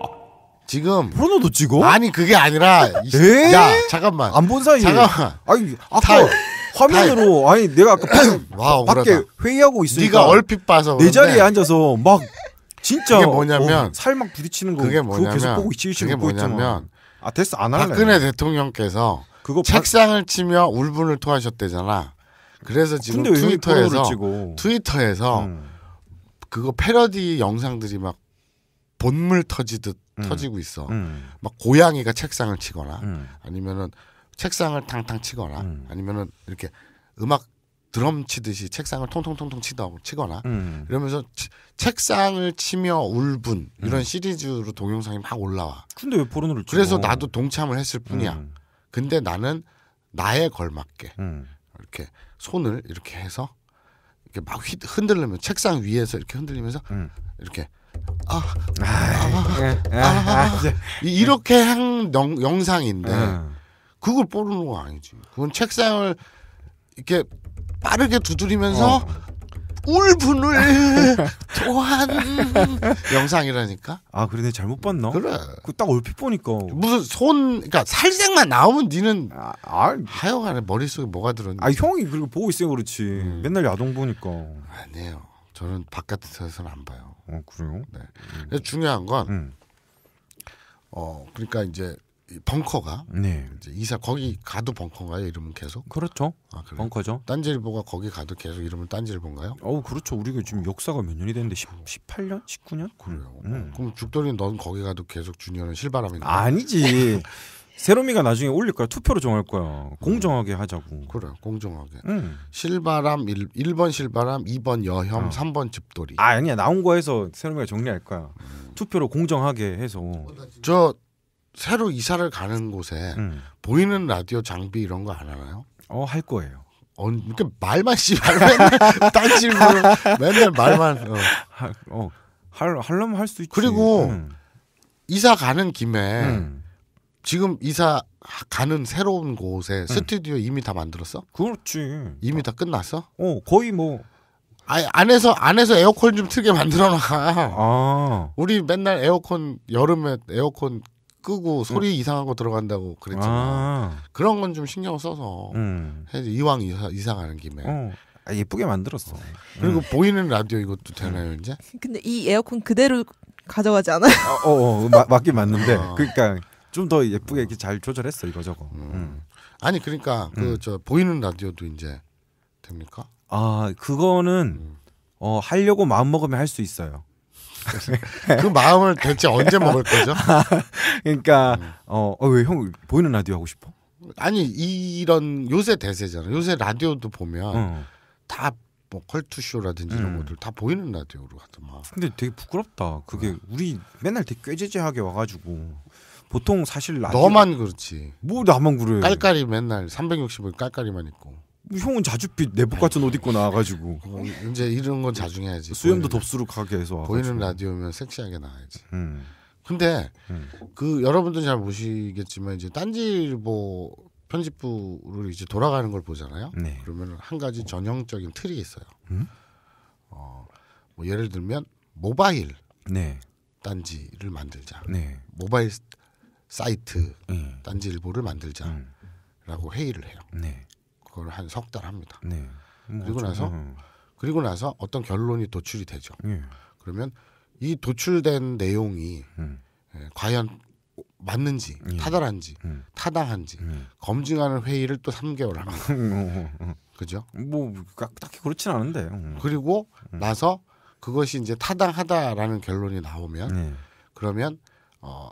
지금 포르노도 찍어? 아니 그게 아니라 에? 야 잠깐만 안 본 사이에 잠깐만 아니 아까 다, 화면으로 다, 아니 내가 아까 와, 밖에 억울다 회의하고 있으니까 네가 얼핏 봐서 내 자리에 앉아서 막 진짜 그게 뭐냐면 어, 살막 부딪히는 거 그게 뭐냐면 계속 보고 그게 뭐냐면 아 됐어 안 할래 박근혜 대통령께서 그거 책상을 치며 울분을 토하셨대잖아 그래서 지금 트위터에서 트위터에서 음. 그거 패러디 영상들이 막 본물 터지듯 음. 터지고 있어. 음. 막 고양이가 책상을 치거나 음. 아니면은 책상을 탕탕 치거나 음. 아니면은 이렇게 음악 드럼 치듯이 책상을 통통통통 치거나 이러면서 치, 책상을 치며 울분 이런 시리즈로 동영상이 막 올라와. 근데 왜 포르노를 찍어? 그래서 나도 동참을 했을 뿐이야. 근데 나는 나에 걸맞게 이렇게 손을 이렇게 해서 이렇게 막 흔들리면 책상 위에서 이렇게 흔들리면서 음. 이렇게 이렇게 한 영, 영상인데 그걸 뽑는 거 아니지. 그건 책상을 이렇게 빠르게 두드리면서 어. 울분을 토한 영상이라니까. 아, 그러네 잘못 봤나? 그래. 그딱 얼핏 보니까 무슨 손, 그러니까 살색만 나오면 니는 아, 아, 하여간에 머릿속에 뭐가 들었니? 아, 형이 그리고 보고 있어요 그렇지. 음. 맨날 야동 보니까. 아니에요. 저는 바깥에서는 안 봐요. 어, 그래요? 네. 음. 중요한 건 음. 어, 그러니까 이제 벙커가 네. 이제 이사 거기 가도 벙커가요 이름은 계속? 그렇죠. 아, 그래. 벙커죠. 딴지일보가 거기 가도 계속 이름은 딴지일보인가요? 어, 그렇죠. 우리가 지금 역사가 몇 년이 됐는데 10, 18년, 19년? 그래요. 음. 그럼 죽돌이 넌 거기 가도 계속 주니어는 실바람인가? 아니지. 세롬이가 나중에 올릴 거야. 투표로 정할 거야. 공정하게 음. 하자고. 그래, 공정하게. 응. 음. 실바람 일, 1번 실바람, 2번 여혐, 어. 3번 집돌이. 아, 아니야. 나온 거에서 세롬이가 정리할 거야. 음. 투표로 공정하게 해서. 어, 저 새로 이사를 가는 곳에 음. 보이는 라디오 장비 이런 거 안 하나요? 어, 할 거예요. 어, 그러니까 말만 씨발만딴 질문 맨날 말만 어. 하, 어. 할 할려면 할 수 있지. 그리고 음. 이사 가는 김에 음. 지금 이사 가는 새로운 곳에 스튜디오 이미 다 만들었어? 그렇지. 이미 다 끝났어? 어, 거의 뭐 아, 안에서 안에서 에어컨 좀 틀게 만들어 놔. 아. 우리 맨날 에어컨 여름에 에어컨 끄고 소리 응. 이상한 거 들어간다고 그랬지만 아. 그런 건 좀 신경 써서 음. 이왕 이사, 이사 가는 김에 어. 아, 예쁘게 만들었어. 그리고 음. 보이는 라디오 이것도 되나요 이제? 근데 이 에어컨 그대로 가져가지 않아요? 어, 어, 어 마, 맞긴 맞는데 아. 그러니까 좀더 예쁘게 이렇게 잘 조절했어 이거 저거. 음. 음. 아니 그러니까 음. 그저 보이는 라디오도 이제 됩니까? 아 그거는 음. 어 하려고 마음 먹으면 할 수 있어요. 그 마음을 대체 언제 먹을 거죠? 그러니까 어 왜형 어, 어 보이는 라디오 하고 싶어? 아니 이런 요새 대세잖아. 요새 라디오도 보면 어. 다뭐 컬투쇼라든지 음. 이런 것들 다 보이는 라디오로 하더만. 근데 되게 부끄럽다. 그게 어. 우리 맨날 되게 꾀죄죄하게 와가지고. 보통 사실 라디오 너만 그렇지. 뭐 나만 그래. 깔깔이 맨날 360을 깔깔이만 입고. 형은 자주빛 내복 같은 옷 입고 나와가지고 어, 이제 이런 건 자중해야지. 수염도 보이는, 덥수룩 하게 해서 와가지고. 보이는 라디오면 섹시하게 나와야지. 음. 근데 음. 그 여러분들 잘보시겠지만 이제 딴지뭐 편집부를 이제 돌아가는 걸 보잖아요. 네. 그러면 한 가지 전형적인 틀이 있어요. 음? 어, 뭐 예를 들면 모바일 네. 딴지를 만들자. 네. 모바일 사이트 네. 딴지일보를 만들자라고 음. 회의를 해요. 네. 그걸 한 석 달 합니다. 네. 뭐 그리고 나서 어. 그리고 나서 어떤 결론이 도출이 되죠. 예. 그러면 이 도출된 내용이 음. 예, 과연 맞는지 예. 음. 타당한지 음. 타당한지 검증하는 회의를 또 3개월 합니다. 음, 어, 어, 그죠? 뭐 딱히 그렇진 않은데. 그리고 나서 그것이 이제 타당하다라는 결론이 나오면 예. 그러면 어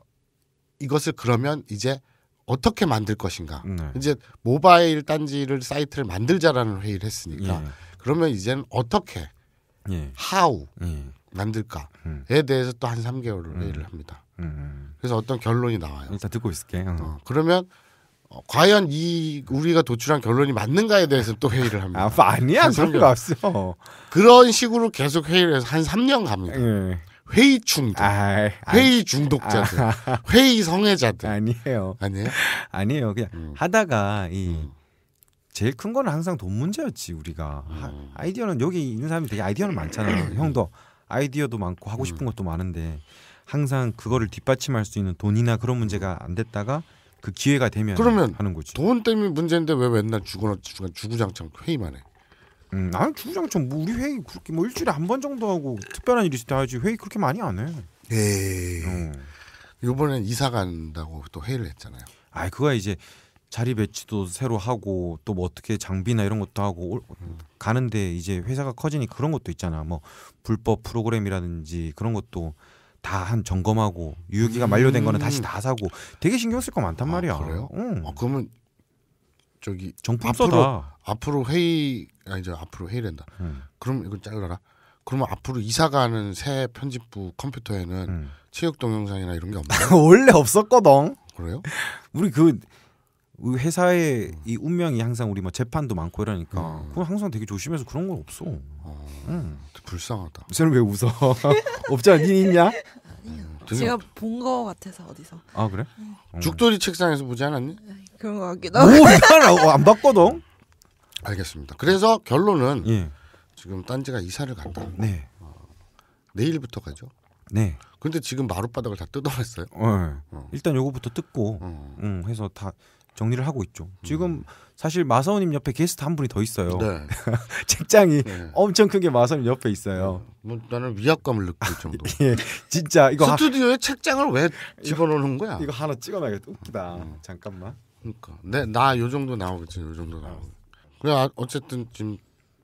이것을 그러면 이제 어떻게 만들 것인가. 네. 이제 모바일 단지를 사이트를 만들자라는 회의를 했으니까 예. 그러면 이제는 어떻게 예. how 예. 만들까에 음. 대해서 또 한 3개월을 음. 회의를 합니다. 음, 음. 그래서 어떤 결론이 나와요. 일단 듣고 있을게. 응. 어. 어, 그러면 어, 과연 이 우리가 도출한 결론이 맞는가에 대해서 또 회의를 합니다. 아, 뭐 아니야 그런 게 없어. 그런 식으로 계속 회의를 해서 한 3년 갑니다. 예. 회의 중독, 아, 회의 중독자들, 아, 회의 성애자들 아니에요. 아니에요? 아니에요. 그냥 음. 하다가 이 음. 제일 큰 거는 항상 돈 문제였지 우리가 음. 아이디어는 여기 있는 사람이 되게 아이디어는 많잖아. 음. 형도 아이디어도 많고 하고 싶은 음. 것도 많은데 항상 그거를 뒷받침할 수 있는 돈이나 그런 문제가 안 됐다가 그 기회가 되면 그러면 하는 거지. 돈 때문에 문제인데 왜 맨날 주거나 주구장창 회의만 해? 음, 나는 주구장창 뭐 우리 회의 그렇게 뭐 일주일에 한 번 정도 하고 특별한 일이 있을 때 하지 회의 그렇게 많이 안 해. 예. 어. 이번엔 이사 간다고 또 회의를 했잖아요. 아, 그거 이제 자리 배치도 새로 하고 또 뭐 어떻게 장비나 이런 것도 하고 음. 가는데 이제 회사가 커지니 그런 것도 있잖아. 뭐 불법 프로그램이라든지 그런 것도 다 한 점검하고 유효기간 만료된 거는 다시 음. 다 사고 되게 신경 쓸 거 많단 아, 말이야. 그래요? 응. 음. 어, 그러면 저기 정품서다. 앞으로 앞으로 회의 아니 저 앞으로 회의된다. 음. 그럼 이건 잘라라. 그러면 앞으로 이사가는 새 편집부 컴퓨터에는 음. 체육 동영상이나 이런 게 없나요? 원래 없었거든. 그래요? 우리 그 회사의 음. 이 운명이 항상 우리 뭐 재판도 많고 이러니까 음. 그건 항상 되게 조심해서 그런 건 없어. 아, 음. 불쌍하다. 쟤는 왜 웃어? 없잖아, 니 있냐? 되게... 제가 본 거 같아서 어디서. 아 그래? 응. 네. 죽돌이 책상에서 보지 않았니? 네, 그런 거 같기도 뭐안 봤거든. 알겠습니다. 그래서 결론은 예. 지금 딴지가 이사를 간다. 네. 어, 내일부터 가죠. 네. 근데 지금 마룻바닥을 다 뜯어냈어요. 어, 어. 일단 요거부터 뜯고 음, 해서 다 정리를 하고 있죠. 음. 지금 사실 마사오님 옆에 게스트 한 분이 더 있어요. 네. 책장이 네. 엄청 큰 게 마사오님 옆에 있어요. 네. 뭐 나는 위압감을 느낄 정도. 예, 진짜 이거 스튜디오에 하... 책장을 왜 집어넣는 거야? 이거 하나 찍어놔야겠다. 웃기다. 음. 음. 잠깐만. 그러니까 내나 네, 요 정도 나오겠지. 요 정도 나오. 음. 그래 아, 어쨌든 지금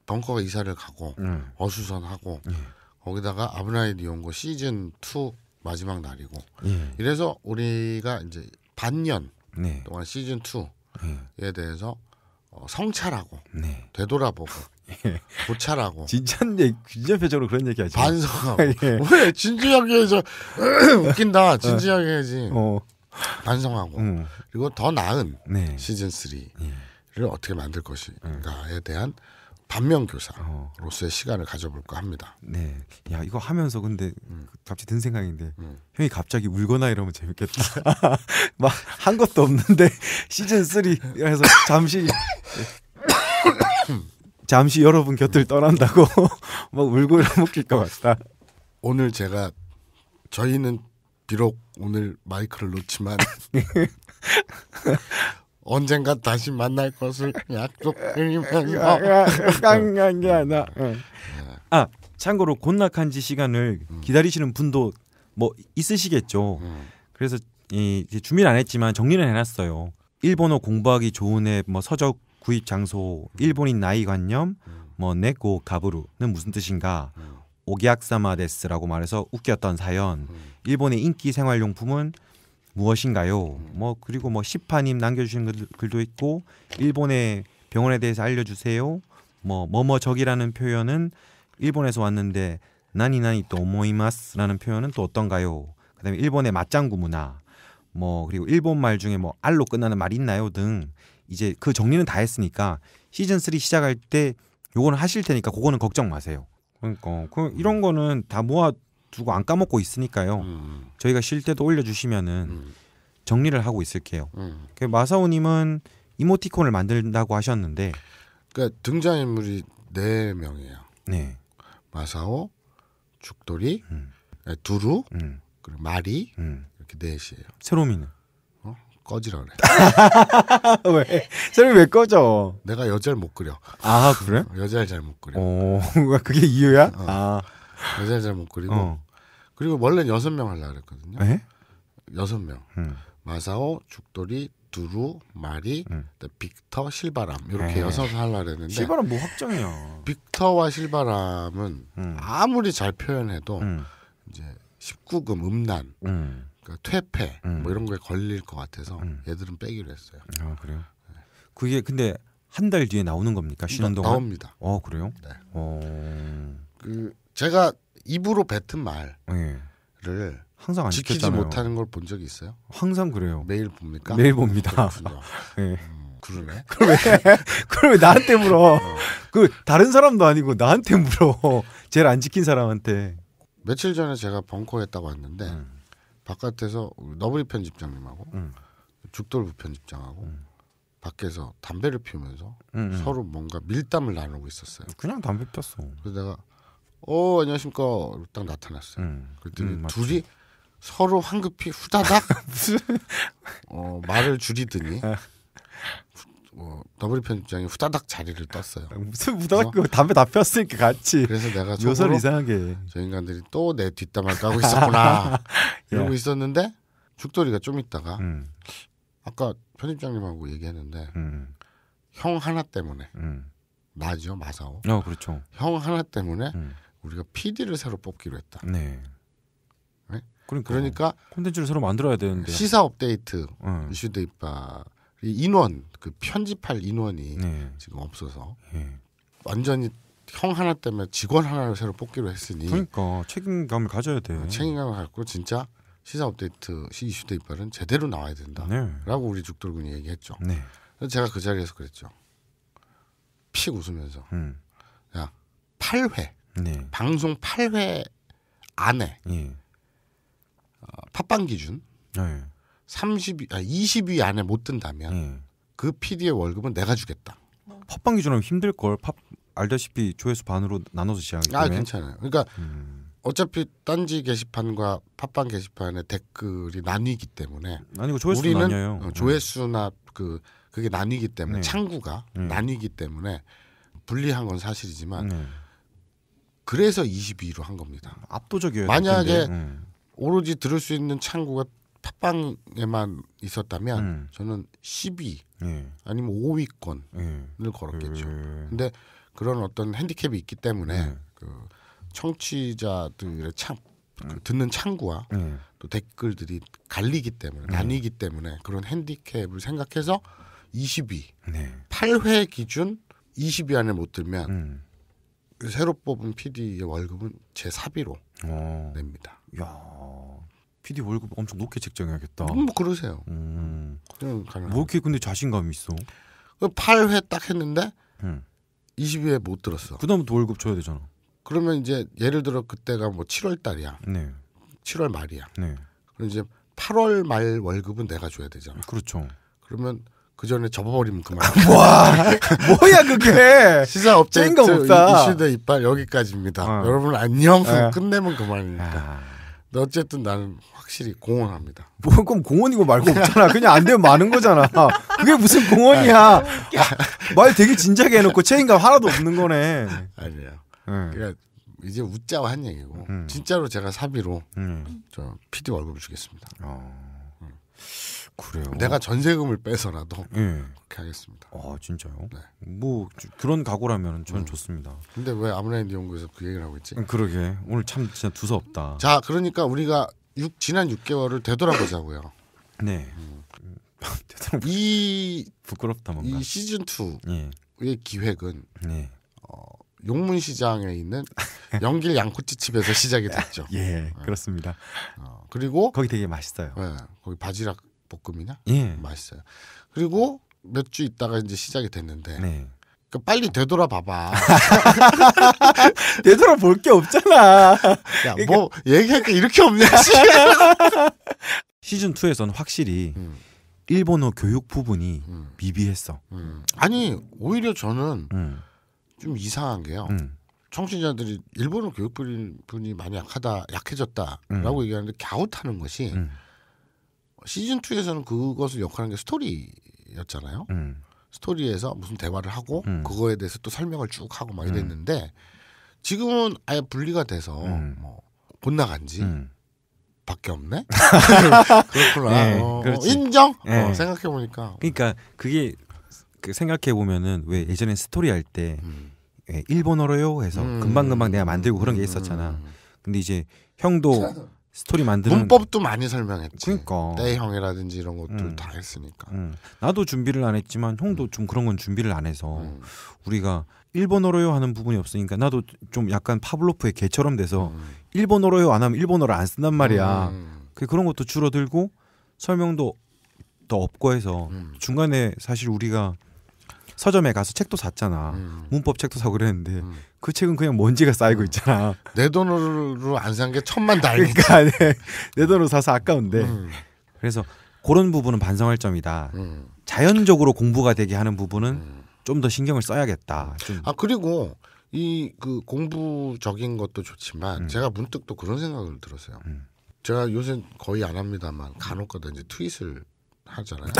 벙커가 이사를 가고 음. 어수선하고 예. 거기다가 아브라이 리온고 시즌 2 마지막 날이고 예. 이래서 우리가 이제 반년 네. 동안 시즌 2에 대해서 어, 성찰하고 네. 되돌아보고 예. 고찰하고 진짠데 진짜 표정으로 그런 얘기하지 반성하고 예. 왜 진지하게 해서 웃긴다 어. 진지하게 해야지 어. 반성하고 음. 그리고 더 나은 네. 시즌 3를 예. 어떻게 만들 것인가에 대한 음. 반면 교사로서의 시간을 가져볼까 합니다. 네, 야 이거 하면서 근데 음. 갑자기 든 생각인데 음. 형이 갑자기 울거나 이러면 재밌겠다. 막 한 것도 없는데 시즌 3에서 잠시 잠시 여러분 곁을 떠난다고 막 울고 일어먹힐 것 같다. 오늘 제가 저희는 비록 오늘 마이크를 놓지만 언젠가 다시 만날 것을 약속드리면서 아, 아, 아 참고로 곤낙한지 시간을 음. 기다리시는 분도 뭐 있으시겠죠. 음. 그래서 이 준비는 안 했지만 정리는 해놨어요. 일본어 공부하기 좋은 앱, 뭐 서적 구입 장소, 음. 일본인 나이 관념, 뭐 네코 가부루는 무슨 뜻인가, 오기약사마 데스라고 말해서 웃겼던 사연, 일본의 인기 생활용품은 무엇인가요? 뭐 그리고 뭐 시파님 남겨주신 글, 도 있고 일본의 병원에 대해서 알려주세요. 뭐 뭐 뭐적이라는 표현은 일본에서 왔는데 나니나니 또모이마스라는 표현은 또 어떤가요? 그다음에 일본의 맞장구 문화 뭐 그리고 일본 말 중에 뭐 알로 끝나는 말 있나요 등 이제 그 정리는 다 했으니까 시즌 3 시작할 때 요거는 하실 테니까 그거는 걱정 마세요. 그러니까 그 이런 거는 다 모아 두고 안 까먹고 있으니까요. 음, 음. 저희가 쉴 때도 올려주시면은 음. 정리를 하고 있을게요. 음. 그 마사오님은 이모티콘을 만든다고 하셨는데, 그러니까 등장 인물이 네 명이에요. 네, 마사오, 죽돌이, 음. 두루, 음. 그리고 마리 이렇게 넷이에요. 세로미는 어? 꺼지라 그 왜? 세로미왜 꺼져? 내가 여자를 못 그려. 아 그래? 여자를 잘 못 그려. 어, 그게 이유야? 어. 아. 매잘잘 못 그리고 어. 그리고 원래 여섯 명 할라 그랬거든요. 여섯 명. 음. 마사오, 죽돌이, 두루, 마리, 음. 빅터, 실바람 이렇게 여섯 할라 그랬는데 실바람 뭐 확정이요. 빅터와 실바람은 음. 아무리 잘 표현해도 음. 이제 19금 음란, 음. 그러니까 퇴폐 음. 뭐 이런 거에 걸릴 것 같아서 얘들은 빼기로 했어요. 아 그래요? 네. 그게 근데 한 달 뒤에 나오는 겁니까? 쉬는 동안 나옵니다. 어 그래요? 네. 어... 그 제가 입으로 뱉은 말을 네. 항상 지키지 못하는 걸 본 적이 있어요? 항상 그래요. 매일 봅니까? 매일 봅니다. 네. 그러네. 그럼 왜, 그럼 왜 나한테 물어? 어. 그 다른 사람도 아니고 나한테 물어. 제일 안 지킨 사람한테. 며칠 전에 제가 벙커했다고 했는데 음. 바깥에서 너브리 편집장님하고 음. 죽돌부 편집장하고 음. 밖에서 담배를 피우면서 음, 음. 서로 뭔가 밀담을 나누고 있었어요. 그냥 담배 폈어. 그래서 내가 어 안녕하십니까 딱 나타났어요. 음, 그랬더니 음, 둘이 서로 황급히 후다닥 어, 말을 줄이더니 네. 뭐 더블 편집장이 후다닥 자리를 떴어요. 아, 무슨 후다닥 그 담배 다 폈으니까 같이. 그래서 내가 요설 이상하게 저 인간들이 또 내뒷담화를 까고 있었구나 예. 이러고 있었는데 죽돌이가 좀 있다가 음. 아까 편집장님하고 얘기했는데 음. 형 하나 때문에 음. 나죠 마사오. 어 그렇죠. 형 하나 때문에 음. 우리가 PD를 새로 뽑기로 했다. 네. 네? 그러니까, 그러니까 콘텐츠를 새로 만들어야 되는데 시사 업데이트 음. 네. 이슈 데이바 인원 그 편집할 인원이 네. 지금 없어서 네. 완전히 형 하나 때문에 직원 하나를 새로 뽑기로 했으니 그러니까 책임감을 가져야 돼. 아, 책임감을 갖고 진짜 시사 업데이트 시 이슈 데이파는 제대로 나와야 된다라고 네. 우리 죽돌군이 얘기했죠. 네. 그래서 제가 그 자리에서 그랬죠. 픽 웃으면서 음. 야 8회 네. 방송 8회 안에 예. 어, 팟빵 기준 예. 3 0 아, 20위 안에 못 든다면 예. 그 PD의 월급은 내가 주겠다. 팟빵 기준하면 힘들 걸. 팟 알다시피 조회수 반으로 나눠서 시작하기 아, 때문에. 아 괜찮아요. 그러니까 음. 어차피 딴지 게시판과 팟빵 게시판의 댓글이 나뉘기 때문에 아니고 조회수 우리는 나뉘어요. 어, 네. 조회수나 그 그게 나뉘기 때문에 네. 창구가 네. 나뉘기 때문에 불리한 건 사실이지만. 네. 그래서 22로 한 겁니다. 압도적이에요 만약에 음. 오로지 들을 수 있는 창구가 팟빵에만 있었다면 음. 저는 10위 예. 아니면 5위권을 예. 걸었겠죠. 예. 근데 그런 어떤 핸디캡이 있기 때문에 예. 그 청취자들의 창그 듣는 창구와 예. 또 댓글들이 갈리기 때문에 음. 나뉘기 때문에 그런 핸디캡을 생각해서 20위, 네. 8회 기준 20위 안에 못 들면 음. 새로 뽑은 PD의 월급은 제 사비로 어. 냅니다. 야 PD 월급 엄청 높게 책정해야겠다. 음, 뭐 그러세요. 음. 뭐 이렇게 근데 자신감이 있어? 8회 그 딱 했는데 음. 20회 못 들었어. 그다음부터 월급 줘야 되잖아. 그러면 이제 예를 들어 그때가 뭐 7월 달이야. 네. 7월 말이야. 네. 그럼 이제 8월 말 월급은 내가 줘야 되잖아. 그렇죠. 그러면 그 전에 접어버리면 그만. 와, 뭐? 뭐야 그게. 그러니까 시사 업체이트 이슈대 이빨 여기까지입니다. 어. 여러분 안녕. 네. 끝내면 그만이니까. 아. 어쨌든 나는 확실히 공헌합니다. 뭐 그럼 공헌이고 말고 없잖아. 그냥 안 되면 많은 거잖아. 그게 무슨 공헌이야. 아. 말 되게 진지하게 해놓고 체인감 하나도 없는 거네. 아니에요. 음. 그러니까 이제 웃자고 한 얘기고 음. 진짜로 제가 사비로 음. 저 PD 월급 을 주겠습니다. 어. 그래요. 내가 전세금을 빼서라도 예. 그렇게 하겠습니다. 아 진짜요? 네. 뭐 그런 각오라면 저는 음. 좋습니다. 근데 왜 아무래도 연구에서 그 얘기를 하고 있지? 음, 그러게 오늘 참 진짜 두서없다. 자 그러니까 우리가 6, 지난 6개월을 되돌아보자고요. 네. 음. 이 부끄럽다 뭔가. 이 시즌 2의 예. 기획은 예. 어, 용문 시장에 있는 연길 양꼬치 집에서 시작이 됐죠. 예, 어. 그렇습니다. 어, 그리고 거기 되게 맛있어요. 네, 거기 바지락 볶음이나 예. 맛있어요. 그리고 몇 주 있다가 이제 시작이 됐는데 네. 그 빨리 되돌아 봐봐. 되돌아 볼 게 없잖아. 야, 그러니까... 뭐 얘기할 게 이렇게 없냐? 시즌 2에서는 확실히 음. 일본어 교육 부분이 음. 미비했어. 음. 아니 오히려 저는 음. 좀 이상한 게요. 음. 청취자들이 일본어 교육 분이 많이 약하다, 약해졌다라고 음. 얘기하는데 갸웃하는 것이 시즌 2에서는 그것을 역할한 게 스토리였잖아요. 음. 스토리에서 무슨 대화를 하고 음. 그거에 대해서 또 설명을 쭉 하고 막 음. 이랬는데 지금은 아예 분리가 돼서 음. 뭐못 나간 지 음. 밖에 없네. 그렇구나. 네, 어, 인정. 어, 네. 어, 생각해 보니까. 그러니까 그게 그 생각해 보면은 왜 예전에 스토리 할때 음. 예, 일본어로요 해서 음. 금방 금방 내가 만들고 그런 게 있었잖아. 음. 근데 이제 형도 스토리 만드는 문법도 많이 설명했지. 그러니까 때형이라든지 이런 것도 음. 다 했으니까. 음. 나도 준비를 안 했지만 형도 음. 좀 그런 건 준비를 안 해서 음. 우리가 일본어로요 하는 부분이 없으니까 나도 좀 약간 파블로프의 개처럼 돼서 음. 일본어로요 안 하면 일본어를 안 쓴단 말이야. 음. 그, 그런 것도 줄어들고 설명도 더 없고 해서 중간에 사실 우리가 서점에 가서 책도 샀잖아. 문법 책도 사고 그랬는데 그 책은 그냥 먼지가 쌓이고 음. 있잖아. 내 돈으로 안 산 게 천만 달러. 그러니까 네. 내 돈으로 사서 아까운데. 음. 그래서 그런 부분은 반성할 점이다. 음. 자연적으로 공부가 되게 하는 부분은 음. 좀더 신경을 써야겠다. 좀. 아 그리고 이 그 공부적인 것도 좋지만 음. 제가 문득 또 그런 생각을 들었어요. 음. 제가 요새 거의 안 합니다만 간혹가다 이제 트윗을 하잖아요.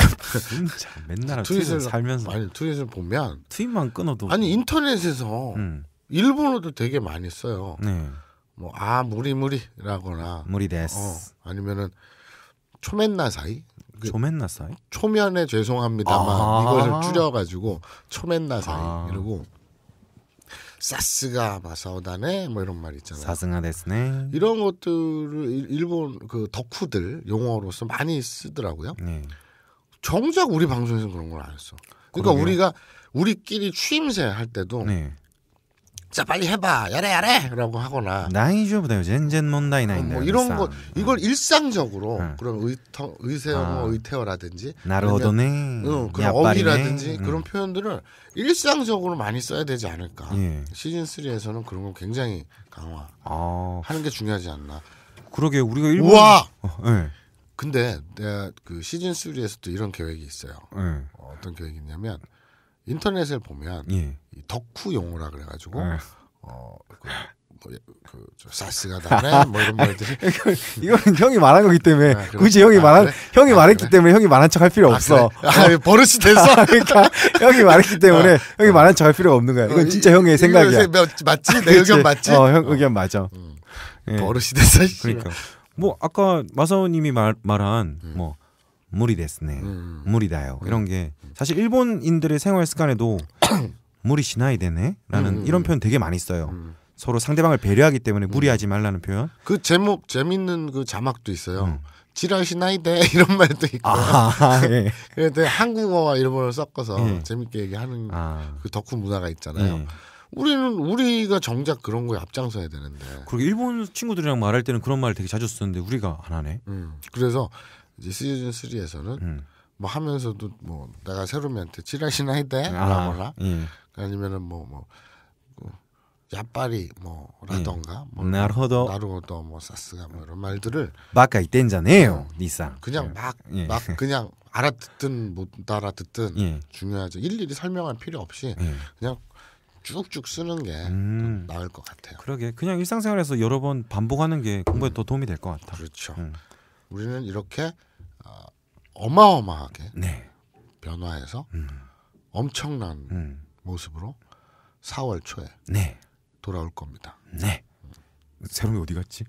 맨날 트윗을 살면서 아니 트윗을 보면 트윗만 끊어도 아니 인터넷에서 음. 일본어도 되게 많이 써요. 네. 뭐아 무리 무리라거나 무리 데스 어, 아니면은 초맨나 사이 그 초맨나 사이 초면에 죄송합니다만 아~ 이걸 줄여가지고 초맨나 사이 아~ 이러고 사스가 마사오다네 뭐 이런 말 있잖아요. 사승아 데스네 이런 것들을 일본 그 덕후들 용어로서 많이 쓰더라고요. 네. 정작 우리 방송에서 그런 걸 안 했어. 그러니까 그러게요. 우리가 우리끼리 취임새 할 때도 네. 자 빨리 해봐 야래 야래라고 하거나 나이주보다 요젠젠 몬다이 나인데 뭐 이런 거 이걸 일상적으로 응. 그런 의터, 의세어 아. 의태어라든지 나로도네 응, 그런 어휘라든지 응. 그런 표현들을 일상적으로 많이 써야 되지 않을까 예. 시즌 3에서는 그런 거 굉장히 강화하는 아. 게 중요하지 않나 그러게 우리가 일본 우와 어, 네. 근데 내가 그 시즌 3에서도 이런 계획이 있어요 네. 어떤 계획이냐면 인터넷을 보면 예. 덕후 용어라 그래가지고 아. 어. 그, 뭐, 예, 그, 저, 사스가 다네 뭐 이런 말들이 이거는 형이 말한 거기 때문에 아, 굳이 형이 아, 말한 그래? 형이 아, 말했기 그래? 때문에 형이 말한 척할 필요 아, 없어 아, 그래? 버릇이 됐어 아, 그러니까 형이 말했기 때문에 어. 형이 말한 척할 필요가 없는 거야 이건 진짜 어, 형의 생각이야 맞지 내 의견 맞지 어형 의견 맞아 음. 예. 버릇이 됐어 그러니까 뭐 아까 마사오님이 말 말한 음. 뭐 무리 됐네. 음. 무리 다요. 음. 이런 게 사실 일본인들의 생활 습관에도 무리 시나이 되네라는 이런 음. 표현 되게 많이 써요. 음. 서로 상대방을 배려하기 때문에 무리하지 말라는 표현. 그 제목 재밌는 그 자막도 있어요. 지랄시나이데 이런 말도 있고 아, 아, 아, 예. 한국어와 일본어를 섞어서 예. 재밌게 얘기하는 아. 그 덕후 문화가 있잖아요. 예. 우리는 우리가 정작 그런 거에 앞장서야 되는데. 그리고 일본 친구들이랑 말할 때는 그런 말을 되게 자주 쓰는데 우리가 안 하네. 음. 그래서 이제 시즌 3에서는 음. 뭐 하면서도 뭐 내가 새로미한테 지라시나 했대라거나 아, 예. 니면은 뭐뭐 뭐, 야빨이 뭐, 그 뭐라던가 음. 뭐나루호도 나르호도 뭐 사스가 뭐 이런 말들을 막 가 있댄잖아요 니상 그냥 막막 예. 예. 그냥 알아듣든 못 알아듣든 예. 중요하죠 일일이 설명할 필요 없이 예. 그냥 쭉쭉 쓰는 게 음. 나을 것 같아요. 그러게 그냥 일상생활에서 여러 번 반복하는 게 공부에 음. 더 도움이 될 것 같아. 그렇죠. 음. 우리는 이렇게 어, 어마어마하게 네. 변화해서 음. 엄청난 음. 모습으로 4월 초에 네. 돌아올 겁니다. 네. 새롬이 어디 갔지?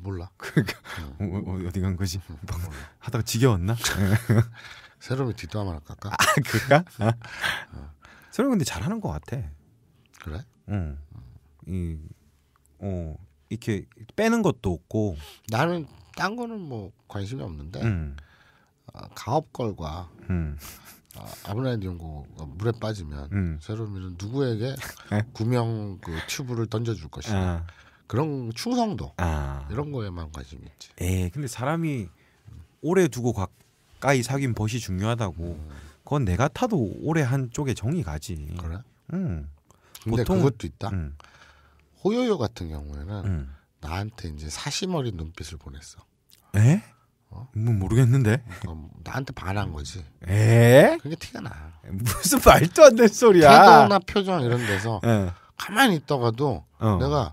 몰라. 그러니까 음. 어, 어, 어디 간 거지? 음, 하다가 지겨웠나? 새롬이 뒷도 한번 할까? 아, 그럴까? 아. 어. 새로이 근데 잘하는 것 같아. 그래? 응. 음. 이, 어, 이렇게 빼는 것도 없고 나는 딴 거는 뭐 관심이 없는데 음. 어, 아, 가업걸과 음. 어, 아브라함 연구가 물에 빠지면 음. 세로미는 누구에게 네? 구명 그 튜브를 던져줄 것이냐 아. 그런 충성도 아. 이런 거에만 관심이 있지. 에 예, 근데 사람이 오래 두고 가까이 사귄 벗이 중요하다고. 음. 그건 내가 타도 오래 한 쪽에 정이 가지. 그래? 응. 음. 근데 보통, 그것도 있다. 응. 음. 호요요 같은 경우에는 음. 나한테 이제 사시머린 눈빛을 보냈어. 에? 어? 뭐 모르겠는데. 어, 나한테 반한 거지. 에? 그게 티가 나. 무슨 말도 안 되는 소리야. 태도나 표정 이런 데서 에. 가만히 있다가도 어. 내가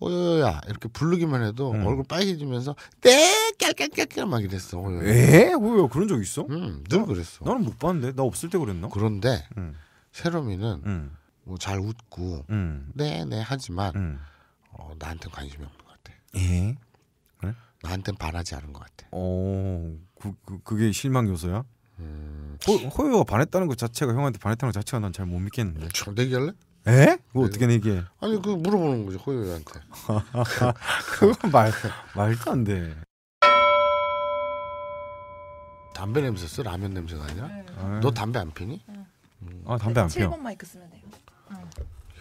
호요야 이렇게 부르기만 해도 응. 음. 얼굴 빨개지면서 떼 네, 깔깔깔깔 막 이랬어. 호요 에? 호요 그런 적 있어? 응, 음, 늘 그랬어. 나는 못 봤는데 나 없을 때 그랬나? 그런데 응. 음. 세롬이는 응. 뭐잘 웃고 음. 네네 하지만 음. 어, 나한테 관심이 없는 것 같아. 예. 그래? 나한테 반하지 않은 것 같아. 어, 그, 그 그게 실망 요소야? 음... 호, 호요가 반했다는 것 자체가 형한테 반했다는 것 자체가 난 잘 못 믿겠는데. 저내기래 에? 예? 그거 네. 어떻게 내기 아니 그 물어보는 거죠 호요한테. 그건 말 말도 안 돼. 담배 냄새 써 라면 냄새가 아너 네. 담배 안 피니? 네. 아 담배 안피 7번 마이크 쓰면 돼요.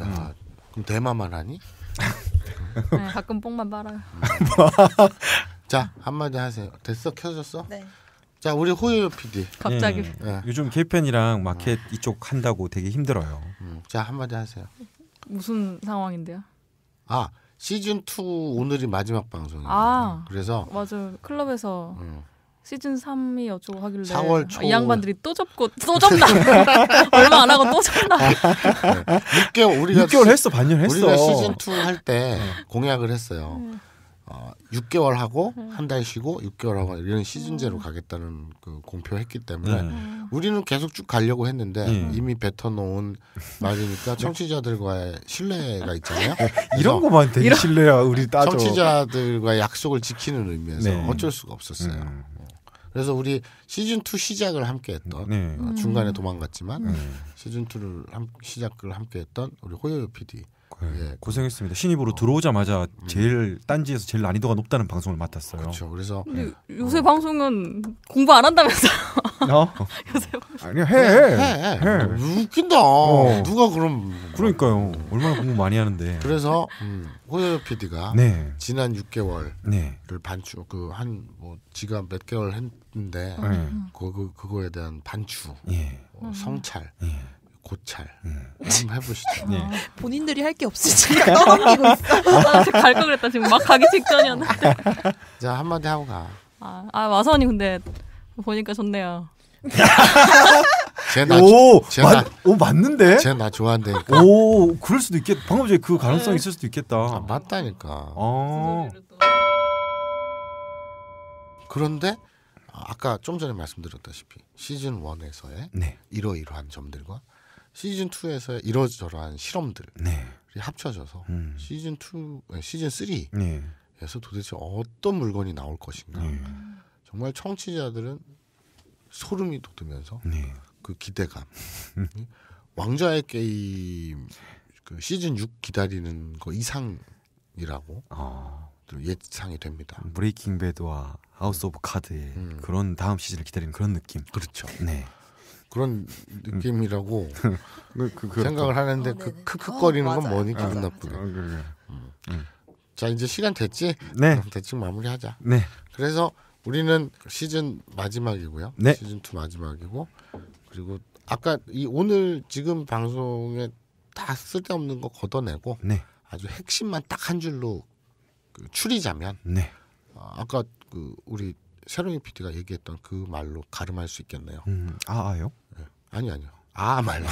야, 그럼 대마만 하니? 네, 가끔 뽕만 빨아요. 자, 한마디 하세요. 됐어? 켜졌어? 네. 자, 우리 호요 PD. 갑자기. 예. 예. 요즘 개편이랑 마켓 음. 이쪽 한다고 되게 힘들어요. 음, 자, 한마디 하세요. 무슨 상황인데요? 아, 시즌 2 오늘이 마지막 방송이에요. 아. 그래서 맞아요. 클럽에서 음. 시즌 3이 어쩌고 하길래 4월 초... 아, 이 양반들이 또 접고 또 접나 얼마 안 하고 또 접나 네. 6개월 우리가 6개월 했어 반년 했어 우리가 시즌 2 할때 어. 공약을 했어요 음. 어, 6개월 하고 음. 한달 쉬고 6개월 하고 이런 시즌제로 음. 가겠다는 그 공표했기 때문에 음. 우리는 계속 쭉 가려고 했는데 음. 이미 뱉어놓은 말이니까 청취자들과의 신뢰가 있잖아요. 이런 거만 되게 신뢰야 우리 따져. 청취자들과 약속을 지키는 의미에서 네. 어쩔 수가 없었어요. 그래서 우리 시즌 2 시작을 함께했던 네. 어, 중간에 도망갔지만 네. 시즌 2를 함, 시작을 함께했던 우리 호요요 PD 예, 예. 고생했습니다. 신입으로 어. 들어오자마자 음. 제일 딴지에서 제일 난이도가 높다는 방송을 맡았어요. 그렇죠. 그래서 근 예. 요새 어. 방송은 공부 안 한다면서. 어? 요새 방 아니 해. 해. 해. 해. 아, 웃긴다. 어. 누가 그럼 그러니까요. 얼마나 공부 많이 하는데. 그래서 음, 호요 PD가 네. 지난 6개월을 네. 반추 그한 뭐 지가 몇 개월 했는데 네. 그, 그 그거에 대한 반추, 예. 어, 성찰. 예. 고찰 음. 한번 해보시죠. 어, 네. 본인들이 할 게 없으니까 떠넘기고 있어. 아, 갈거 그랬다 지금 막 가기 직전이었는데. 자 한마디 하고 가. 아, 아 마선이 근데 보니까 좋네요. 쟤나 오, 나, 오 맞는데? 쟤 나좋아한다 오, 그럴 수도 있겠. 방금 전에 그가능성 네. 있을 수도 있겠다. 아, 맞다니까. 아. 그런데 아까 좀 전에 말씀드렸다시피 시즌 1에서의 네. 이러이러한 점들과 시즌 2에서 이러저러한 실험들이 네. 합쳐져서 음. 시즌 2, 시즌 3에서 네. 도대체 어떤 물건이 나올 것인가. 네. 정말 청취자들은 소름이 돋으면서 네. 그 기대감. 왕좌의 게임 그 시즌 6 기다리는 거 이상이라고 어. 예상이 됩니다. 브레이킹 배드와 하우스 오브 카드의 음. 그런 다음 시즌을 기다리는 그런 느낌. 그렇죠. 네. 그런 느낌이라고 음. 그, 그 생각을 하는데 어, 그 크크거리는 어, 건 뭐니 기분 아, 나쁘게. 아, 어, 그래. 음. 음. 자 이제 시간 됐지? 네. 대충 마무리하자. 네. 그래서 우리는 시즌 마지막이고요. 네. 시즌 2 마지막이고 그리고 아까 이 오늘 지금 방송에 다 쓸데없는 거 걷어내고 네. 아주 핵심만 딱 한 줄로 그 추리자면 네. 어, 아까 그 우리 새로운 PD가 얘기했던 그 말로 가름할 수 있겠네요. 음, 아, 아요? 네. 아니 아니요. 아, 아 예. 말고.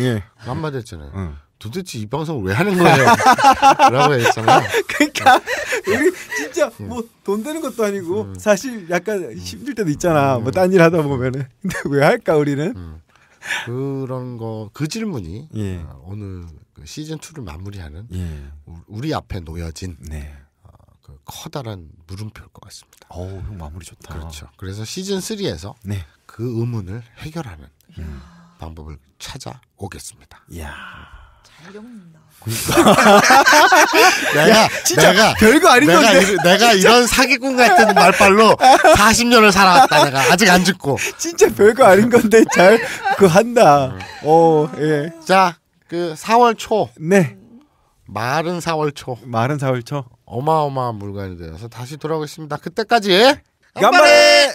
예. 예. 한마디 했잖아요. 응. 도대체 이 방송을 왜 하는 거예요? 라고 했잖아요. 그러니까 예. 우리 진짜 뭐 돈 되는 것도 아니고 음. 사실 약간 힘들 때도 있잖아. 음. 뭐딴 일 하다 보면은 근데 왜 할까 우리는? 음. 그런 거 그 질문이 예. 어, 오늘 그 시즌 2를 마무리하는 예. 우리 앞에 놓여진 네. 그 커다란 물음표일 것 같습니다. 어형 마무리 좋다. 그렇죠. 그래서 시즌 3에서 네. 그 의문을 해결하는 음. 방법을 찾아오겠습니다. 이야. 잘 겪는다. 그러니까. 내가 야, 진짜 내가 별거 아닌 내가, 건데 내가 이런 사기꾼 같은 말빨로 40년을 살아왔다 내가 아직 안 죽고 진짜 별거 아닌 건데 잘 그 한다. 어 예. 자그 4월 초. 네. 마른 4월 초. 마른 4월 초. 어마어마한 물건이 되어서 다시 돌아오겠습니다. 그때까지 연말에